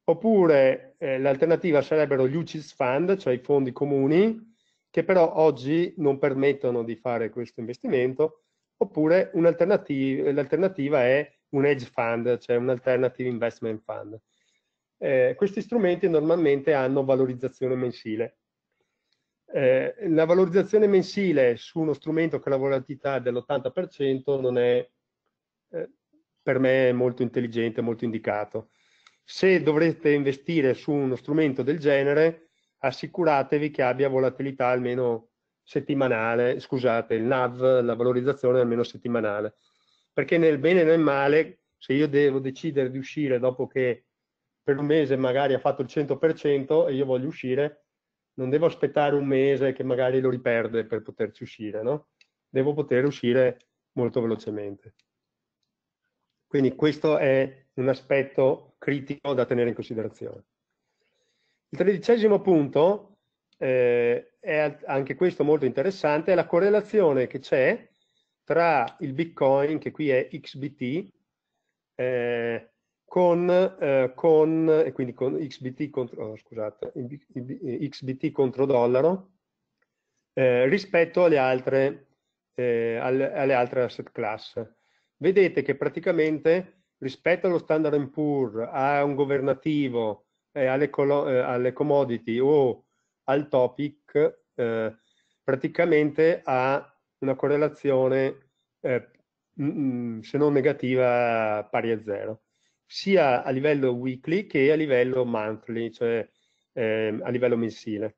Oppure eh, l'alternativa sarebbero gli UCIS fund, cioè i fondi comuni, che però oggi non permettono di fare questo investimento, oppure l'alternativa è un hedge fund, cioè un alternative investment fund. Eh, questi strumenti normalmente hanno valorizzazione mensile. Eh, la valorizzazione mensile su uno strumento che ha la volatilità dell'80% non è eh, per me molto intelligente, molto indicato. Se dovrete investire su uno strumento del genere, assicuratevi che abbia volatilità almeno settimanale, scusate, il NAV, la valorizzazione almeno settimanale. Perché nel bene e nel male, se io devo decidere di uscire dopo che per un mese magari ha fatto il 100% e io voglio uscire, non devo aspettare un mese che magari lo riperde per poterci uscire, no? Devo poter uscire molto velocemente. Quindi questo è un aspetto critico da tenere in considerazione. Il tredicesimo punto eh, è anche questo molto interessante, è la correlazione che c'è tra il Bitcoin, che qui è XBT, eh, con, eh, con, e quindi con XBT contro, oh, scusate, eh, XBT contro dollaro eh, rispetto alle altre, eh, alle, alle altre asset class. Vedete che praticamente rispetto allo standard Poor, a un governativo, alle, alle commodity o al topic eh, praticamente ha una correlazione eh, mh, se non negativa pari a zero sia a livello weekly che a livello monthly cioè eh, a livello mensile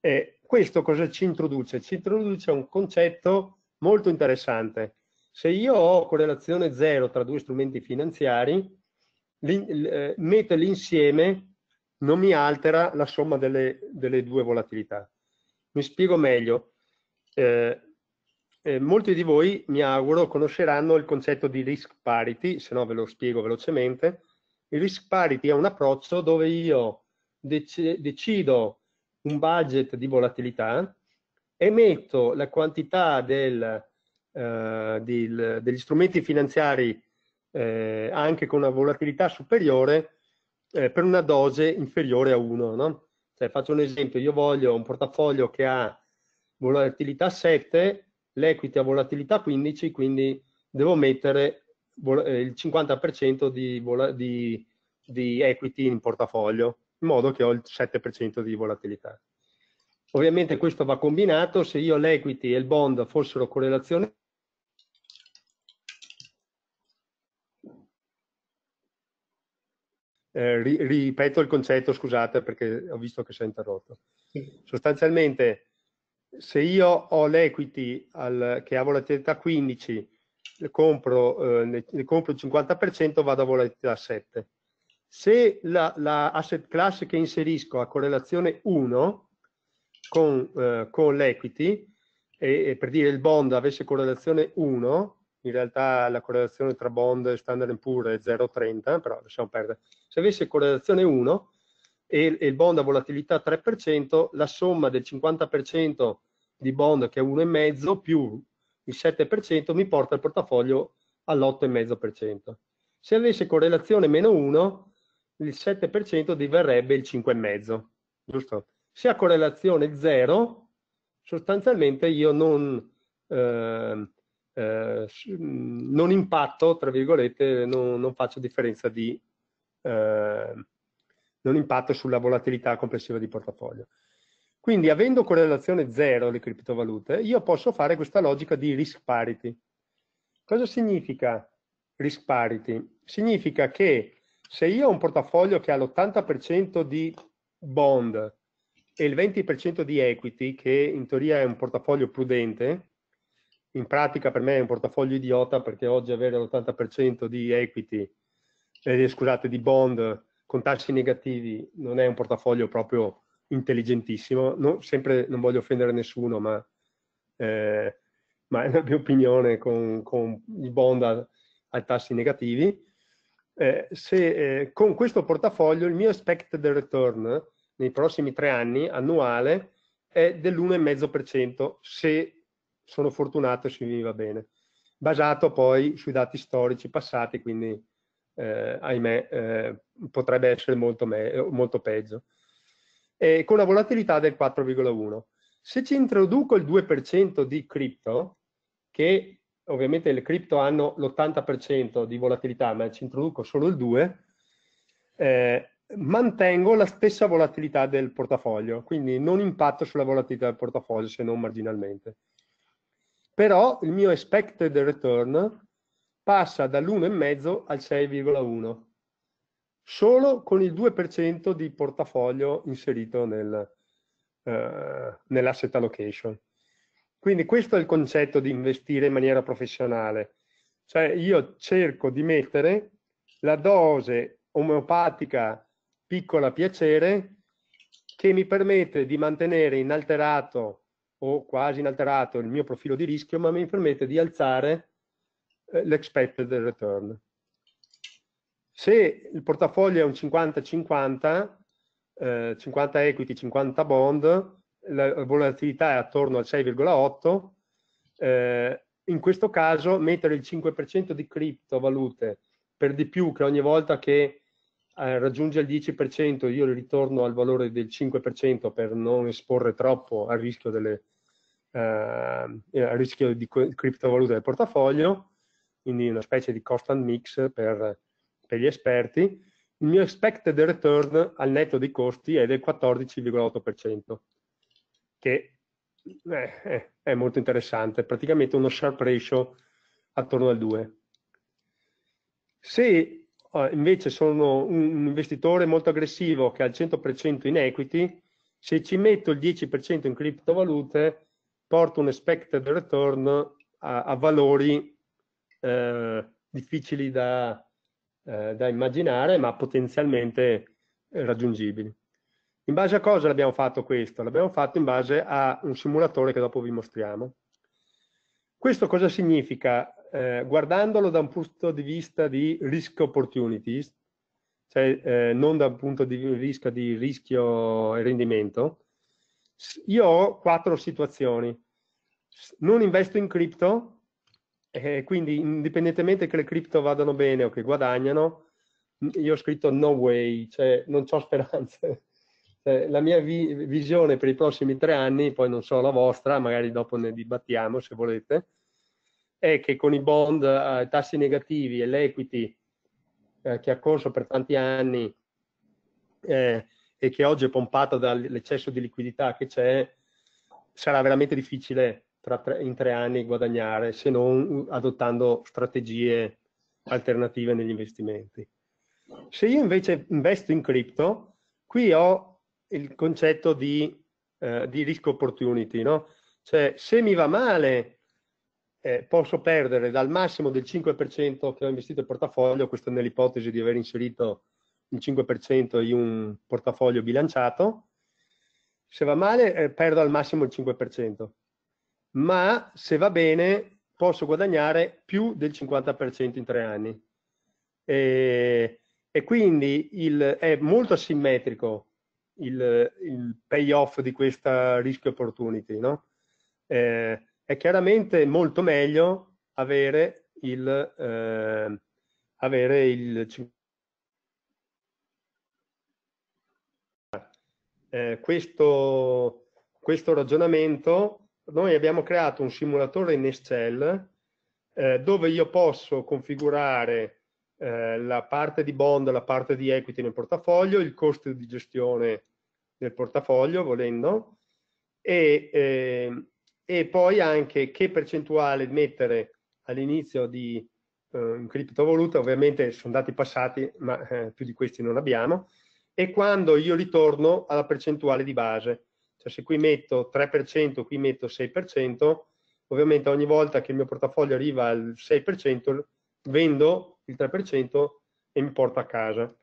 e questo cosa ci introduce? ci introduce un concetto molto interessante se io ho correlazione zero tra due strumenti finanziari eh, mette l'insieme non mi altera la somma delle, delle due volatilità. Mi spiego meglio. Eh, eh, molti di voi, mi auguro, conosceranno il concetto di risk parity, se no ve lo spiego velocemente. Il risk parity è un approccio dove io dec decido un budget di volatilità e metto la quantità del, eh, di, degli strumenti finanziari eh, anche con una volatilità superiore eh, per una dose inferiore a 1. No? Cioè, faccio un esempio, io voglio un portafoglio che ha volatilità 7, l'equity ha volatilità 15, quindi devo mettere eh, il 50% di, di, di equity in portafoglio, in modo che ho il 7% di volatilità. Ovviamente questo va combinato, se io l'equity e il bond fossero correlazione eh, ri, ripeto il concetto, scusate perché ho visto che si è interrotto. Sì. Sostanzialmente, se io ho l'equity al, che ha volatilità 15, ne compro, eh, ne, ne compro il 50%, vado a volatilità 7. Se la, la asset class che inserisco a correlazione 1 con, eh, con l'equity, e, e per dire il bond avesse correlazione 1, in realtà la correlazione tra bond e standard pure è 0,30, però lasciamo perdere. Se avesse correlazione 1 e, e il bond a volatilità 3%, la somma del 50% di bond che è 1,5 più il 7% mi porta il portafoglio all'8,5%. Se avesse correlazione meno 1, il 7% diverrebbe il 5,5%, giusto? Se ha correlazione 0, sostanzialmente io non... Eh, eh, non impatto, tra virgolette, non, non faccio differenza di... Eh, non impatto sulla volatilità complessiva di portafoglio. Quindi avendo correlazione zero le criptovalute, io posso fare questa logica di risk parity. Cosa significa risk parity? Significa che se io ho un portafoglio che ha l'80% di bond e il 20% di equity, che in teoria è un portafoglio prudente, in pratica per me è un portafoglio idiota perché oggi avere l'80% di equity, eh, scusate, di bond con tassi negativi non è un portafoglio proprio intelligentissimo. No, sempre non voglio offendere nessuno, ma, eh, ma è la mia opinione con, con i bond a, a tassi negativi. Eh, se eh, con questo portafoglio il mio expected return nei prossimi tre anni annuale è dell'1,5% se sono fortunato e si viva bene, basato poi sui dati storici passati, quindi eh, ahimè eh, potrebbe essere molto, molto peggio. E con la volatilità del 4,1. Se ci introduco il 2% di cripto, che ovviamente le cripto hanno l'80% di volatilità, ma ci introduco solo il 2%, eh, mantengo la stessa volatilità del portafoglio, quindi non impatto sulla volatilità del portafoglio se non marginalmente però il mio expected return passa dall'1,5 al 6,1, solo con il 2% di portafoglio inserito nel, eh, nell'asset allocation. Quindi questo è il concetto di investire in maniera professionale, cioè io cerco di mettere la dose omeopatica piccola piacere che mi permette di mantenere inalterato o quasi inalterato il mio profilo di rischio, ma mi permette di alzare eh, l'expected return. Se il portafoglio è un 50-50, eh, 50 equity, 50 bond, la volatilità è attorno al 6,8, eh, in questo caso mettere il 5% di criptovalute per di più che ogni volta che eh, raggiunge il 10%, io ritorno al valore del 5% per non esporre troppo al rischio, delle, eh, al rischio di criptovalute del portafoglio, quindi una specie di cost and mix per, per gli esperti. Il mio expected return al netto dei costi è del 14,8%, che eh, è molto interessante, praticamente uno sharp ratio attorno al 2. Se eh, invece sono un, investitore molto aggressivo che ha il 100% in equity, se ci metto il 10% in criptovalute porto un expected return a, a valori eh, difficili da, eh, da, immaginare ma potenzialmente raggiungibili. In base a cosa l'abbiamo fatto questo? L'abbiamo fatto in base a un simulatore che dopo vi mostriamo. Questo cosa significa? eh, guardandolo da un punto di vista di risk opportunities, cioè eh, non da un punto di vista di rischio e rendimento, io ho quattro situazioni. Non investo in cripto, eh, quindi indipendentemente che le cripto vadano bene o che guadagnano, io ho scritto no way, cioè non ho speranze. (laughs) Cioè, la mia vi visione per i prossimi tre anni, poi non so la vostra, magari dopo ne dibattiamo se volete, è che con i bond a eh, tassi negativi e l'equity eh, che ha corso per tanti anni eh, e che oggi è pompata dall'eccesso di liquidità che c'è, sarà veramente difficile tre, in tre anni guadagnare se non adottando strategie alternative negli investimenti. Se io invece investo in cripto, qui ho il concetto di, eh, di risk opportunity, no? Cioè, se mi va male eh, posso perdere dal massimo del 5% che ho investito in portafoglio, questo nell'ipotesi di aver inserito il 5% in un portafoglio bilanciato, se va male eh, perdo al massimo il 5%, ma se va bene posso guadagnare più del 50% in tre anni. E, e quindi il, è molto asimmetrico il, il payoff di questa risk opportunity, no? Eh, è chiaramente molto meglio avere il, eh, avere il eh, questo, questo ragionamento noi abbiamo creato un simulatore in Excel eh, dove io posso configurare eh, la parte di bond, la parte di equity nel portafoglio, il costo di gestione del portafoglio volendo e, eh, e poi anche che percentuale mettere all'inizio di eh, un criptovoluta, ovviamente sono dati passati, ma eh, più di questi non abbiamo, e quando io ritorno alla percentuale di base, cioè se qui metto 3%, qui metto 6%, ovviamente ogni volta che il mio portafoglio arriva al 6%, vendo il 3% e mi porto a casa.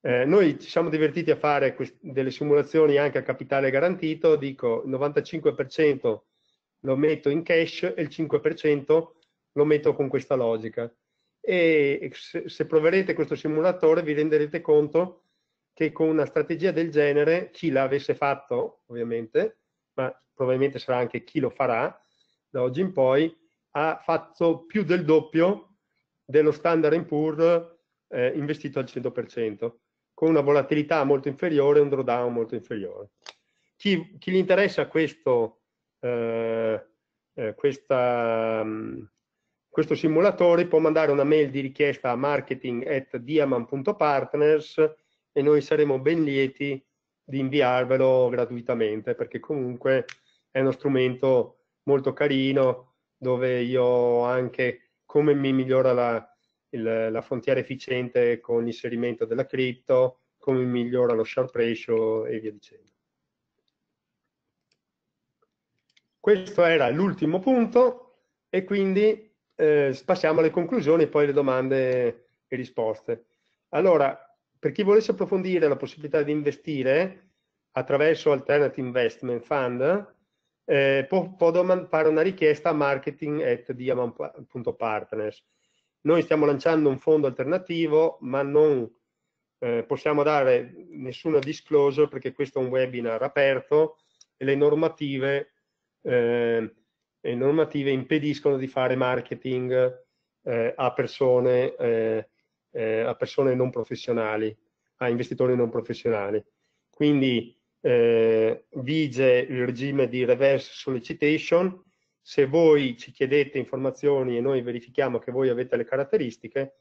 Eh, noi ci siamo divertiti a fare delle simulazioni anche a capitale garantito, dico il 95% lo metto in cash e il 5% lo metto con questa logica. E se, se proverete questo simulatore vi renderete conto che con una strategia del genere, chi l'avesse fatto ovviamente, ma probabilmente sarà anche chi lo farà da oggi in poi, ha fatto più del doppio dello standard Poor eh, investito al 100%, con una volatilità molto inferiore e un drawdown molto inferiore. Chi, chi gli interessa questo eh, eh, questa, mm, questo simulatore può mandare una mail di richiesta a marketing at diamant.partners e noi saremo ben lieti di inviarvelo gratuitamente perché comunque è uno strumento molto carino dove io anche come mi migliora la, il, la frontiera efficiente con l'inserimento della cripto, come migliora lo sharp ratio e via dicendo. Questo era l'ultimo punto e quindi eh, passiamo alle conclusioni e poi le domande e risposte. Allora, per chi volesse approfondire la possibilità di investire attraverso Alternative Investment Fund, eh, può, può fare una richiesta a marketing at diamond.partners. Noi stiamo lanciando un fondo alternativo, ma non eh, possiamo dare nessuna disclosure perché questo è un webinar aperto e le normative eh, normative impediscono di fare marketing eh, a, persone, eh, eh, a, persone, non professionali, a investitori non professionali. Quindi eh, vige il regime di reverse solicitation, se voi ci chiedete informazioni e noi verifichiamo che voi avete le caratteristiche,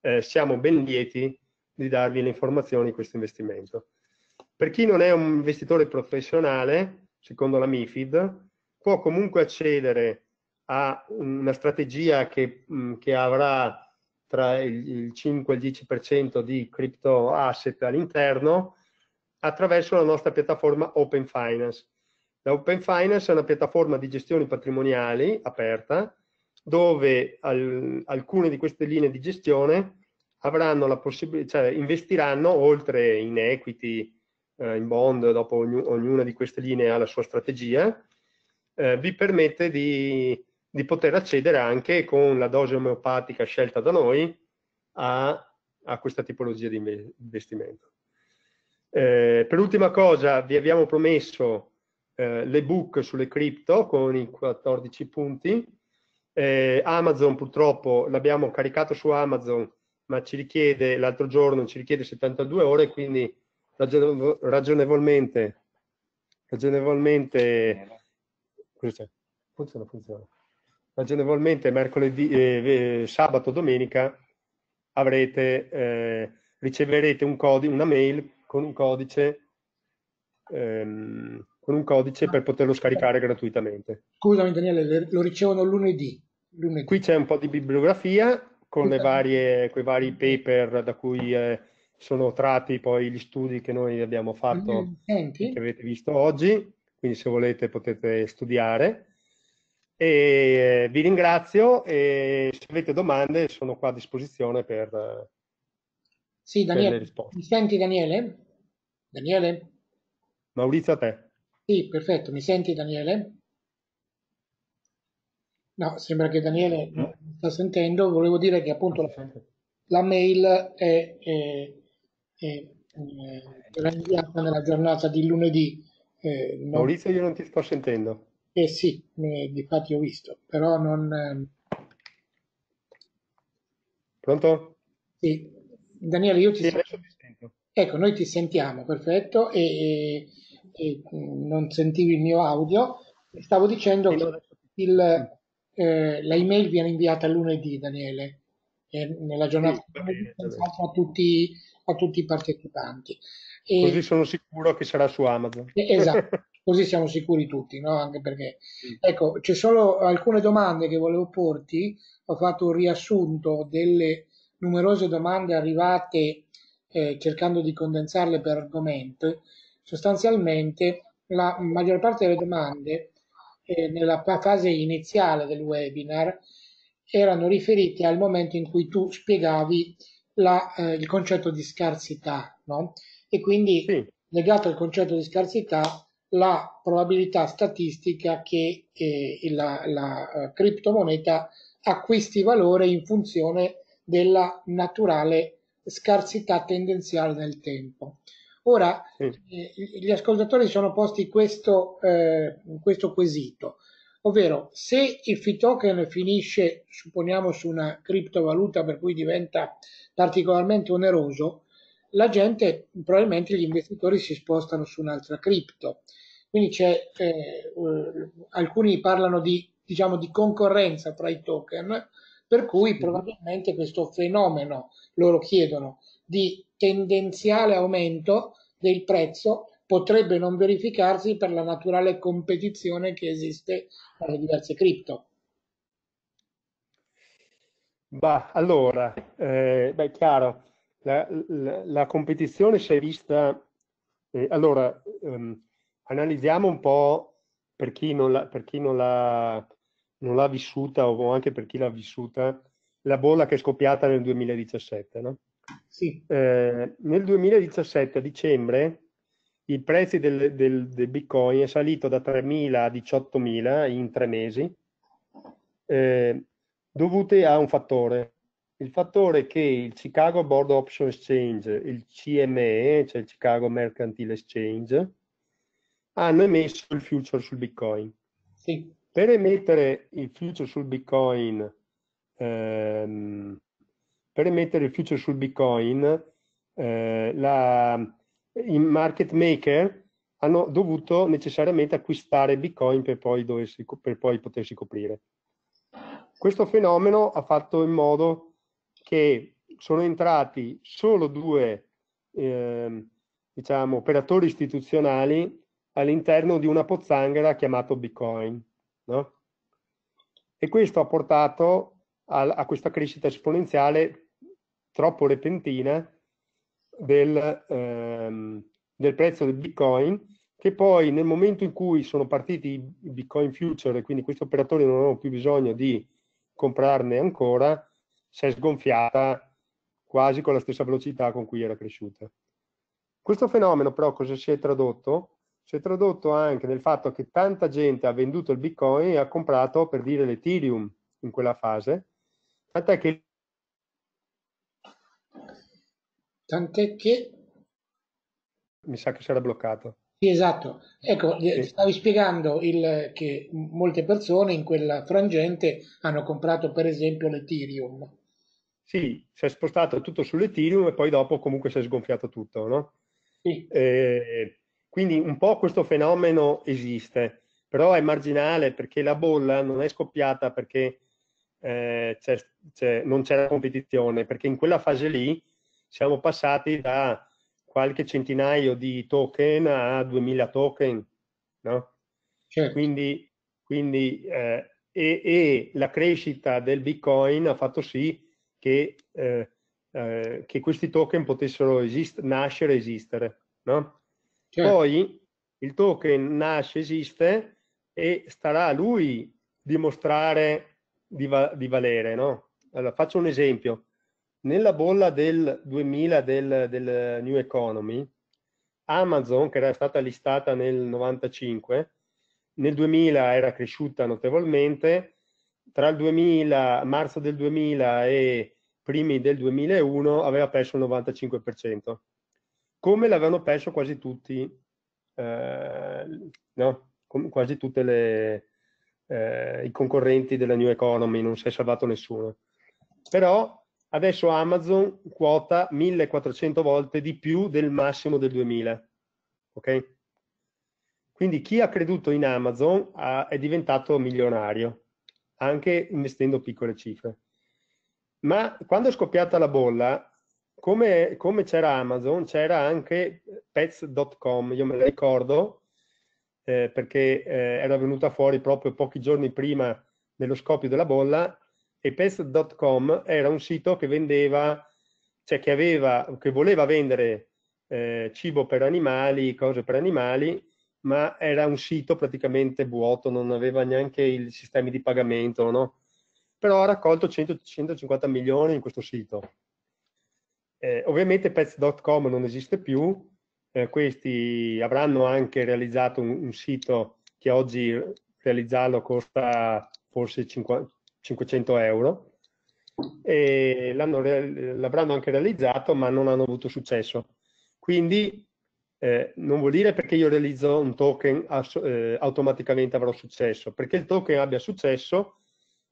eh, siamo ben lieti di darvi le informazioni di questo investimento. Per chi non è un investitore professionale, secondo la MIFID, può comunque accedere a una strategia che, che avrà tra il 5 e il 10% di crypto asset all'interno attraverso la nostra piattaforma Open Finance. La Open Finance è una piattaforma di gestioni patrimoniali aperta dove al, alcune di queste linee di gestione avranno la possibilità, cioè investiranno oltre in equity, eh, in bond, dopo ogni, ognuna di queste linee ha la sua strategia, eh, vi permette di, di, poter accedere anche con la dose omeopatica scelta da noi a, a questa tipologia di investimento. Eh, per ultima cosa vi abbiamo promesso eh, l'ebook sulle cripto con i 14 punti. Eh, Amazon purtroppo l'abbiamo caricato su Amazon ma ci richiede l'altro giorno ci richiede 72 ore quindi ragionevolmente ragionevolmente Funziona, funziona. funziona. Ragionevolmente mercoledì, eh, sabato, domenica avrete, eh, riceverete un codice, una mail con un codice ehm, con un codice per poterlo scaricare gratuitamente. Scusami Daniele, lo ricevono lunedì. lunedì. Qui c'è un po' di bibliografia con, varie, con i vari paper da cui eh, sono tratti poi gli studi che noi abbiamo fatto, mm, che avete visto oggi quindi se volete potete studiare. E eh, vi ringrazio e se avete domande sono qua a disposizione per, eh, sì, Daniele, per le risposte. Mi senti Daniele? Daniele? Maurizio a te. Sì, perfetto, mi senti Daniele? No, sembra che Daniele non mi sta sentendo, volevo dire che appunto la, la mail è, è, è, eh, è, è nella giornata di lunedì eh, non... Maurizio, io non ti sto sentendo. Eh sì, di fatti ho visto, però non... Ehm, Pronto? Sì, Daniele, io ti, sì, sento... ti sento. Ecco, noi ti sentiamo, perfetto, e, e, e, mm, non sentivi il mio audio. Stavo dicendo che il, eh, la viene inviata lunedì, Daniele, eh, nella giornata sì, bene, a, tutti, a tutti i partecipanti. E... Così sono sicuro che sarà su Amazon. Esatto, (laughs) così siamo sicuri tutti, no? Anche perché. Ecco, c'è solo alcune domande che volevo porti. Ho fatto un riassunto delle numerose domande arrivate eh, cercando di condensarle per argomento. Sostanzialmente la maggior parte delle domande eh, nella fase iniziale del webinar erano riferite al momento in cui tu spiegavi la, eh, il concetto di scarsità, no? e quindi sì. legato al concetto di scarsità la probabilità statistica che eh, la, la eh, criptomoneta acquisti valore in funzione della naturale scarsità tendenziale nel tempo. Ora, sì. eh, gli ascoltatori sono posti questo, eh, questo quesito, ovvero se il fee token finisce, supponiamo, su una criptovaluta per cui diventa particolarmente oneroso, la gente, probabilmente gli investitori si spostano su un'altra cripto. Quindi c'è, eh, eh alcuni parlano di, diciamo, di concorrenza tra i token, per cui probabilmente questo fenomeno, loro chiedono, di tendenziale aumento del prezzo potrebbe non verificarsi per la naturale competizione che esiste tra le diverse cripto. Bah, allora, eh, beh, chiaro, la, la, la competizione si è vista... Eh, allora, ehm, analizziamo un po' per chi non l'ha, vissuta o anche per chi l'ha vissuta, la bolla che è scoppiata nel 2017. No? Sì. Eh, nel 2017, a dicembre, il prezzo del, del, del, Bitcoin è salito da 3.000 a 18.000 in tre mesi, eh, dovute a un fattore, il fattore che il Chicago Board Option Exchange, il CME, cioè il Chicago Mercantile Exchange, hanno emesso il future sul Bitcoin. Sì. Per emettere il future sul Bitcoin, ehm, per emettere il future sul Bitcoin, eh, la, i market maker hanno dovuto necessariamente acquistare Bitcoin per poi, doversi, per poi potersi coprire. Questo fenomeno ha fatto in modo che sono entrati solo due eh, diciamo, operatori istituzionali all'interno di una pozzanghera chiamata Bitcoin. No? E questo ha portato a, a questa crescita esponenziale troppo repentina del, ehm, del prezzo del Bitcoin che poi nel momento in cui sono partiti i Bitcoin Future e quindi questi operatori non avevano più bisogno di comprarne ancora, si è sgonfiata quasi con la stessa velocità con cui era cresciuta. Questo fenomeno però cosa si è tradotto? Si è tradotto anche nel fatto che tanta gente ha venduto il Bitcoin e ha comprato, per dire, l'Ethereum in quella fase, tant'è che... Tant'è che... Mi sa che si era bloccato. Sì, esatto. Ecco, sì. Eh, stavi spiegando il, che molte persone in quella frangente hanno comprato per esempio l'Ethereum. Sì, si è spostato tutto sull'Ethereum e poi dopo comunque si è sgonfiato tutto, no? Sì. Eh, quindi un po' questo fenomeno esiste, però è marginale perché la bolla non è scoppiata perché eh, c'è, c'è, non c'era competizione, perché in quella fase lì siamo passati da qualche centinaio di token a 2000 token, no? Certo. Quindi, quindi eh, e, e, la crescita del Bitcoin ha fatto sì che, eh, eh, che questi token potessero esist- nascere e esistere, no? Certo. Poi il token nasce, esiste e starà a lui dimostrare di, va- di valere, no? Allora, faccio un esempio nella bolla del 2000 del, del New Economy, Amazon, che era stata listata nel 95, nel 2000 era cresciuta notevolmente, tra il 2000, marzo del 2000 e primi del 2001 aveva perso il 95%, come l'avevano perso quasi tutti, eh, no, quasi tutte eh, i concorrenti della New Economy, non si è salvato nessuno. Però Adesso Amazon quota 1400 volte di più del massimo del 2000. Ok? Quindi chi ha creduto in Amazon ha, è diventato milionario, anche investendo piccole cifre. Ma quando è scoppiata la bolla, come, come c'era Amazon, c'era anche pets.com, io me la ricordo, eh, perché eh, era venuta fuori proprio pochi giorni prima dello scoppio della bolla e Apex.com era un sito che vendeva, cioè che, aveva, che voleva vendere eh, cibo per animali, cose per animali, ma era un sito praticamente vuoto, non aveva neanche i sistemi di pagamento, no? però ha raccolto 100, 150 milioni in questo sito. Eh, ovviamente pets.com non esiste più, eh, questi avranno anche realizzato un, un, sito che oggi realizzarlo costa forse 50, 500 euro e l'avranno anche realizzato ma non hanno avuto successo. Quindi eh, non vuol dire perché io realizzo un token eh, automaticamente avrò successo, perché il token abbia successo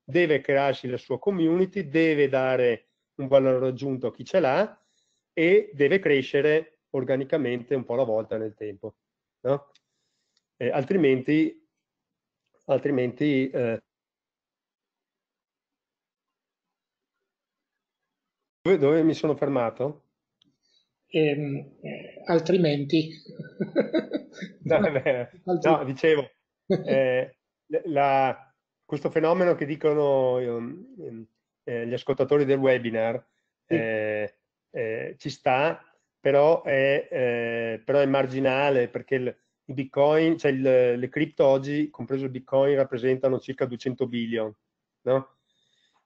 deve crearsi la sua community, deve dare un valore aggiunto a chi ce l'ha e deve crescere organicamente un po' alla volta nel tempo. No? Eh, altrimenti, altrimenti eh, Dove, dove mi sono fermato? Ehm, eh, altrimenti. (laughs) no, (laughs) no, dicevo, eh, la, questo fenomeno che dicono ehm, ehm, eh, gli ascoltatori del webinar eh, eh, ci sta, però è, eh, però è, marginale perché il, i bitcoin, cioè il, le cripto oggi, compreso il bitcoin, rappresentano circa 200 billion. No?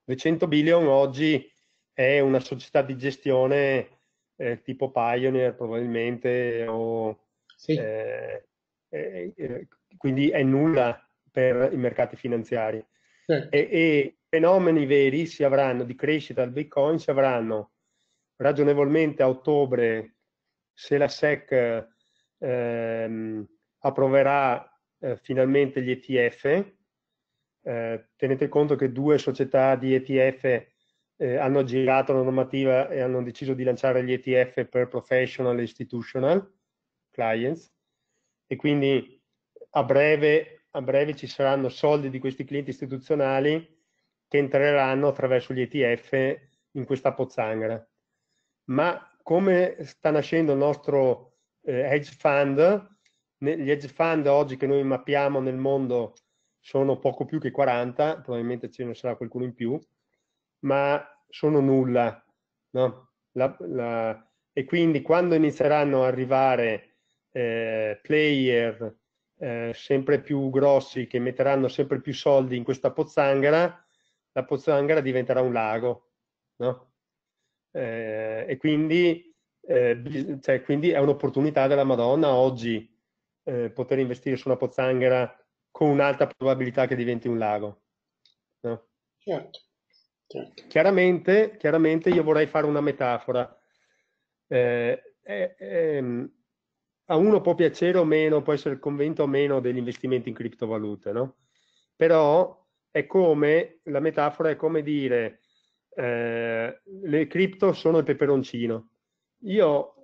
200 billion oggi è una società di gestione eh, tipo Pioneer probabilmente o, sì. Eh, eh, eh, quindi è nulla per i mercati finanziari sì. e, e, fenomeni veri si avranno di crescita del bitcoin si avranno ragionevolmente a ottobre se la SEC ehm, approverà eh, finalmente gli ETF eh, tenete conto che due società di ETF eh, hanno girato la normativa e hanno deciso di lanciare gli ETF per professional e institutional clients e quindi a breve, a breve ci saranno soldi di questi clienti istituzionali che entreranno attraverso gli ETF in questa pozzanghera. Ma come sta nascendo il nostro eh, hedge fund, gli hedge fund oggi che noi mappiamo nel mondo sono poco più che 40, probabilmente ce ne sarà qualcuno in più, ma sono nulla. No? La, la... e quindi quando inizieranno a arrivare eh, player eh, sempre più grossi che metteranno sempre più soldi in questa pozzanghera, la pozzanghera diventerà un lago. No? Eh, e quindi, eh, cioè, quindi è un'opportunità della Madonna oggi eh, poter investire su una pozzanghera con un'alta probabilità che diventi un lago. No? Certo. Certo. Chiaramente, chiaramente io vorrei fare una metafora. Eh, eh, ehm, a uno può piacere o meno, può essere convinto o meno degli investimenti in criptovalute, no? Però è come, la metafora è come dire, eh, le cripto sono il peperoncino. Io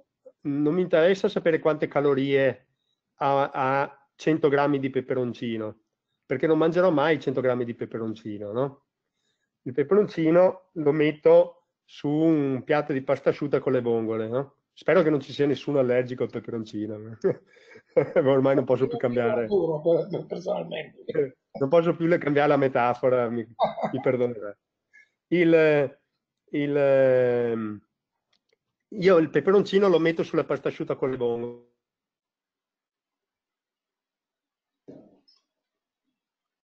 mm, non mi interessa sapere quante calorie ha, ha 100 grammi di peperoncino, perché non mangerò mai 100 grammi di peperoncino, no? il peperoncino lo metto su un piatto di pasta asciutta con le vongole, no? Spero che non ci sia nessuno allergico al peperoncino. (laughs) Ormai non posso più cambiare. Eh, non posso più cambiare la metafora, mi, mi perdonerà. Il, il, ehm, io il peperoncino lo metto sulla pasta asciutta con le vongole.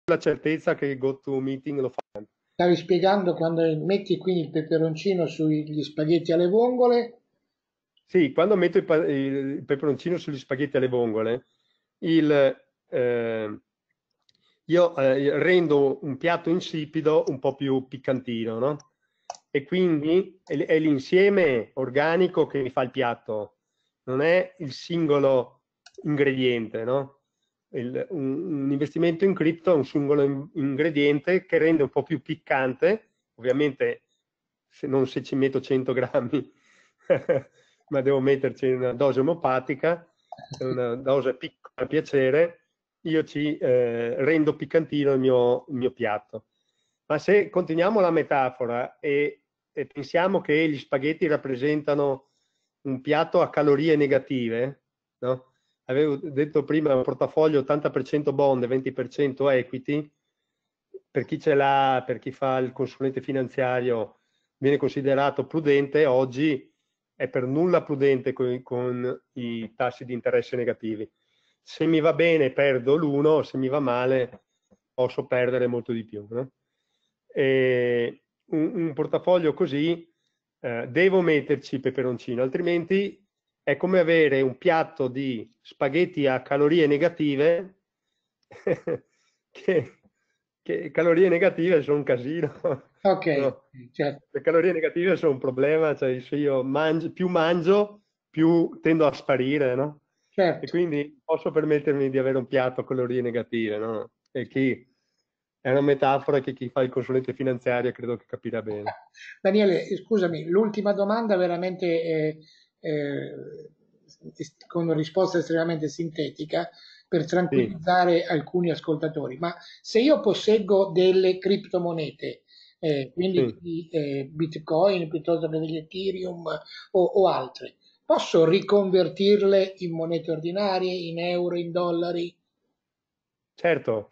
La certezza che il go to Meeting lo fa stavi spiegando quando metti quindi il peperoncino sugli spaghetti alle vongole? Sì, quando metto il, il peperoncino sugli spaghetti alle vongole, il, ehm, eh, io eh, rendo un piatto insipido un po' più piccantino, no? E quindi è l'insieme organico che mi fa il piatto, non è il singolo ingrediente, no? il, un, un, investimento in cripto è un singolo in, ingrediente che rende un po' più piccante, ovviamente se non se ci metto 100 grammi, (laughs) ma devo metterci una dose omopatica, una dose piccola a piacere, io ci eh, rendo piccantino il mio, il mio, piatto. Ma se continuiamo la metafora e, e pensiamo che gli spaghetti rappresentano un piatto a calorie negative, no? avevo detto prima, un portafoglio 80% bond, e 20% equity, per chi ce l'ha, per chi fa il consulente finanziario, viene considerato prudente, oggi è per nulla prudente con, con i tassi di interesse negativi. Se mi va bene perdo l'1, se mi va male posso perdere molto di più. No? E un, un portafoglio così eh, devo metterci peperoncino, altrimenti è come avere un piatto di spaghetti a calorie negative, (laughs) che, che, calorie negative sono un casino. Ok, no. certo. Le calorie negative sono un problema, cioè se io mangio, più mangio, più tendo a sparire, no? Certo. E quindi posso permettermi di avere un piatto a calorie negative, no? E chi è una metafora che chi fa il consulente finanziario credo che capirà bene. (laughs) Daniele, scusami, l'ultima domanda veramente... Eh eh, con una risposta estremamente sintetica per tranquillizzare sì. alcuni ascoltatori, ma se io posseggo delle criptomonete, eh, quindi sì. eh, Bitcoin piuttosto che degli Ethereum o, o altre, posso riconvertirle in monete ordinarie, in euro, in dollari? Certo,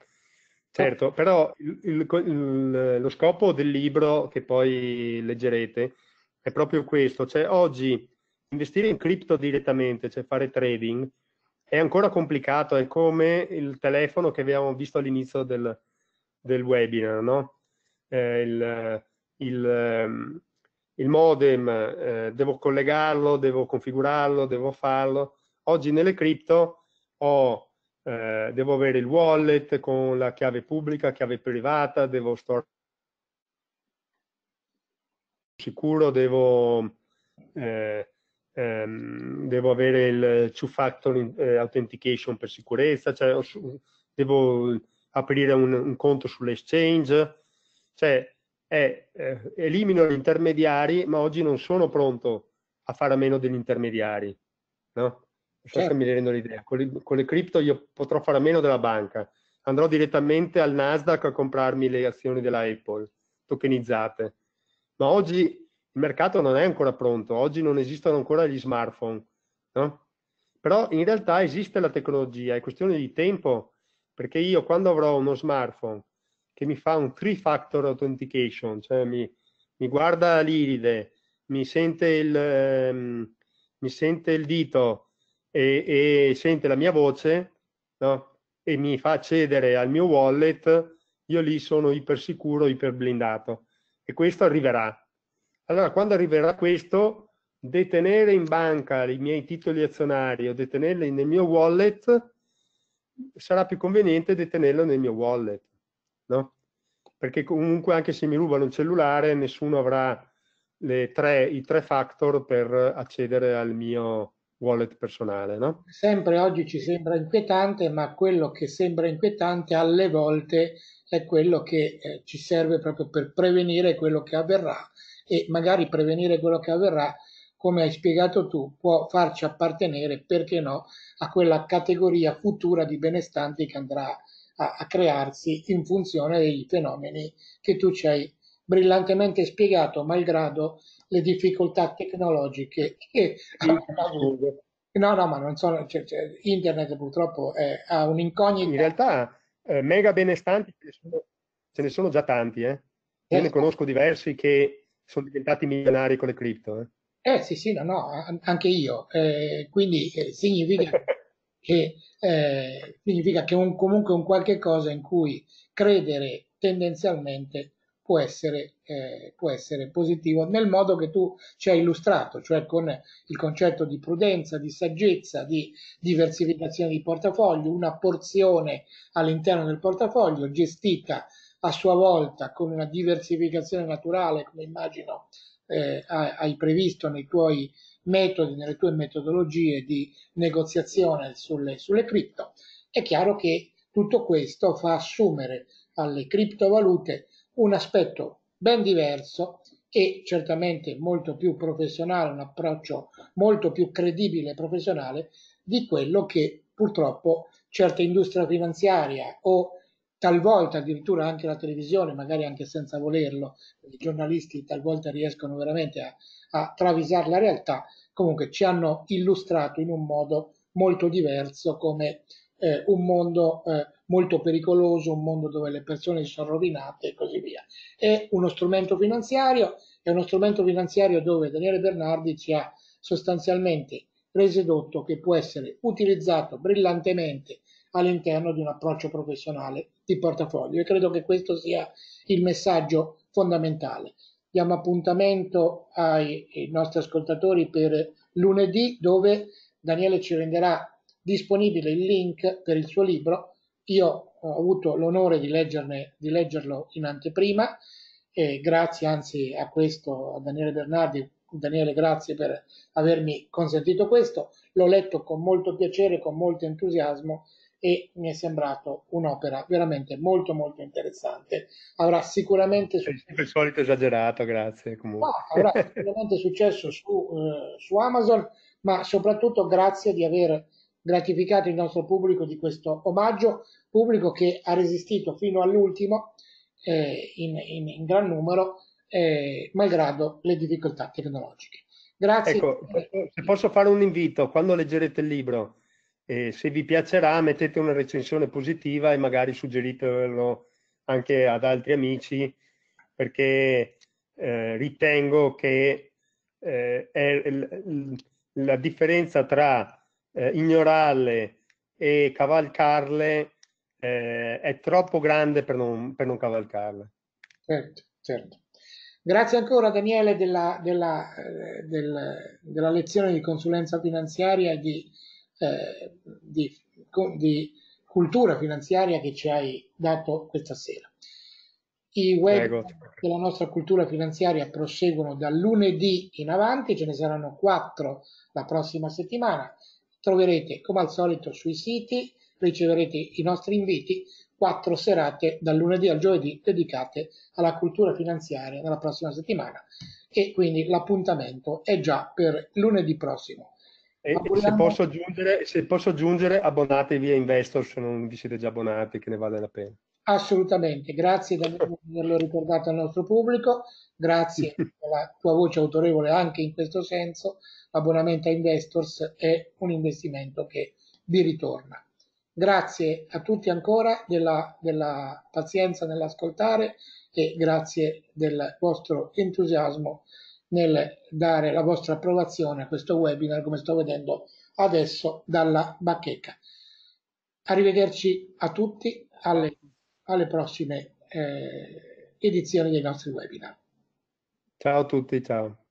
certo, però il, il, il, lo scopo del libro che poi leggerete è proprio questo, cioè oggi investire in cripto direttamente, cioè fare trading, è ancora complicato, è come il telefono che abbiamo visto all'inizio del, del webinar, no? Eh, il, il, ehm, il, modem, eh, devo collegarlo, devo configurarlo, devo farlo. Oggi nelle cripto ho, eh, devo avere il wallet con la chiave pubblica, chiave privata, devo storare sicuro, devo... Eh, ehm, devo avere il two-factor eh, authentication per sicurezza, cioè, su, devo aprire un, un conto sull'exchange, cioè è, eh, elimino gli intermediari, ma oggi non sono pronto a fare a meno degli intermediari, no? Non so certo. se mi rendo l'idea. Con, con le cripto io potrò fare a meno della banca, andrò direttamente al Nasdaq a comprarmi le azioni della Apple tokenizzate. Ma oggi il mercato non è ancora pronto, oggi non esistono ancora gli smartphone, no? però in realtà esiste la tecnologia, è questione di tempo, perché io quando avrò uno smartphone che mi fa un three-factor authentication, cioè mi, mi guarda l'iride, mi sente il, ehm, mi sente il dito e, e, sente la mia voce no? e mi fa accedere al mio wallet, io lì sono iper sicuro, iper blindato. e questo arriverà allora, quando arriverà questo, detenere in banca i miei titoli azionari o detenerli nel mio wallet, sarà più conveniente detenerlo nel mio wallet, no? Perché comunque anche se mi rubano un cellulare, nessuno avrà tre, i tre factor per accedere al mio wallet personale, no? Sempre oggi ci sembra inquietante, ma quello che sembra inquietante alle volte è quello che eh, ci serve proprio per prevenire quello che avverrà e magari prevenire quello che avverrà, come hai spiegato tu, può farci appartenere, perché no, a quella categoria futura di benestanti che andrà a, a crearsi in funzione dei fenomeni che tu ci hai brillantemente spiegato, malgrado le difficoltà tecnologiche che (laughs) No, no, ma non sono, cioè, cioè, internet purtroppo è, ha incognito. In realtà eh, mega benestanti ce ne sono, ce ne sono già tanti, eh. Io ne certo. conosco diversi che sono diventati milionari con le cripto. Eh. Eh sì, sì, no, no, anche io. Eh, quindi eh, significa, (laughs) che, eh, significa che un, comunque un qualche cosa in cui credere tendenzialmente può essere, eh, può essere positivo nel modo che tu ci hai illustrato, cioè con il concetto di prudenza, di saggezza, di diversificazione di portafoglio, una porzione all'interno del portafoglio gestita a sua volta con una diversificazione naturale, come immagino eh, hai previsto nei tuoi metodi, nelle tue metodologie di negoziazione sulle, sulle cripto, è chiaro che tutto questo fa assumere alle criptovalute un aspetto ben diverso e certamente molto più professionale, un approccio molto più credibile e professionale di quello che purtroppo certa industria finanziaria o talvolta addirittura anche la televisione, magari anche senza volerlo, i giornalisti talvolta riescono veramente a, a travisare la realtà, comunque ci hanno illustrato in un modo molto diverso come eh, un mondo eh, molto pericoloso, un mondo dove le persone si sono rovinate e così via. È uno strumento finanziario, è uno strumento finanziario dove Daniele Bernardi ci ha sostanzialmente resedotto che può essere utilizzato brillantemente all'interno di un approccio professionale di portafoglio e credo che questo sia il messaggio fondamentale. Diamo appuntamento ai, ai nostri ascoltatori per lunedì dove Daniele ci renderà disponibile il link per il suo libro. Io ho avuto l'onore di, leggerne, di leggerlo in anteprima e grazie anzi a questo a Daniele Bernardi. Daniele, grazie per avermi consentito questo. L'ho letto con molto piacere, con molto entusiasmo e mi è sembrato un'opera veramente molto molto interessante. Avrà sicuramente successo. Il solito esagerato, grazie. Comunque. No, avrà sicuramente successo su, eh, su, Amazon, ma soprattutto grazie di aver gratificato il nostro pubblico di questo omaggio, pubblico che ha resistito fino all'ultimo eh, in, in, in, gran numero, eh, malgrado le difficoltà tecnologiche. Grazie. Ecco, se posso fare un invito, quando leggerete il libro, e se vi piacerà mettete una recensione positiva e magari suggeritelo anche ad altri amici perché eh, ritengo che eh, è la differenza tra eh, ignorarle e cavalcarle eh, è troppo grande per non, per non cavalcarle. Certo, certo. Grazie ancora Daniele della, della, eh, del, della lezione di consulenza finanziaria e di eh, di, di, cultura finanziaria che ci hai dato questa sera. I web della nostra cultura finanziaria proseguono da lunedì in avanti, ce ne saranno quattro la prossima settimana. Troverete come al solito sui siti, riceverete i nostri inviti, quattro serate dal lunedì al giovedì dedicate alla cultura finanziaria della prossima settimana e quindi l'appuntamento è già per lunedì prossimo. E se posso, aggiungere, se posso aggiungere, abbonatevi a Investor se non vi siete già abbonati, che ne vale la pena. Assolutamente, grazie di averlo ricordato al nostro pubblico, grazie alla (laughs) tua voce autorevole anche in questo senso, l'abbonamento a Investors è un investimento che vi ritorna. Grazie a tutti ancora della, della pazienza nell'ascoltare e grazie del vostro entusiasmo nel dare la vostra approvazione a questo webinar come sto vedendo adesso dalla bacheca. Arrivederci a tutti alle, alle prossime eh, edizioni dei nostri webinar. Ciao a tutti, ciao.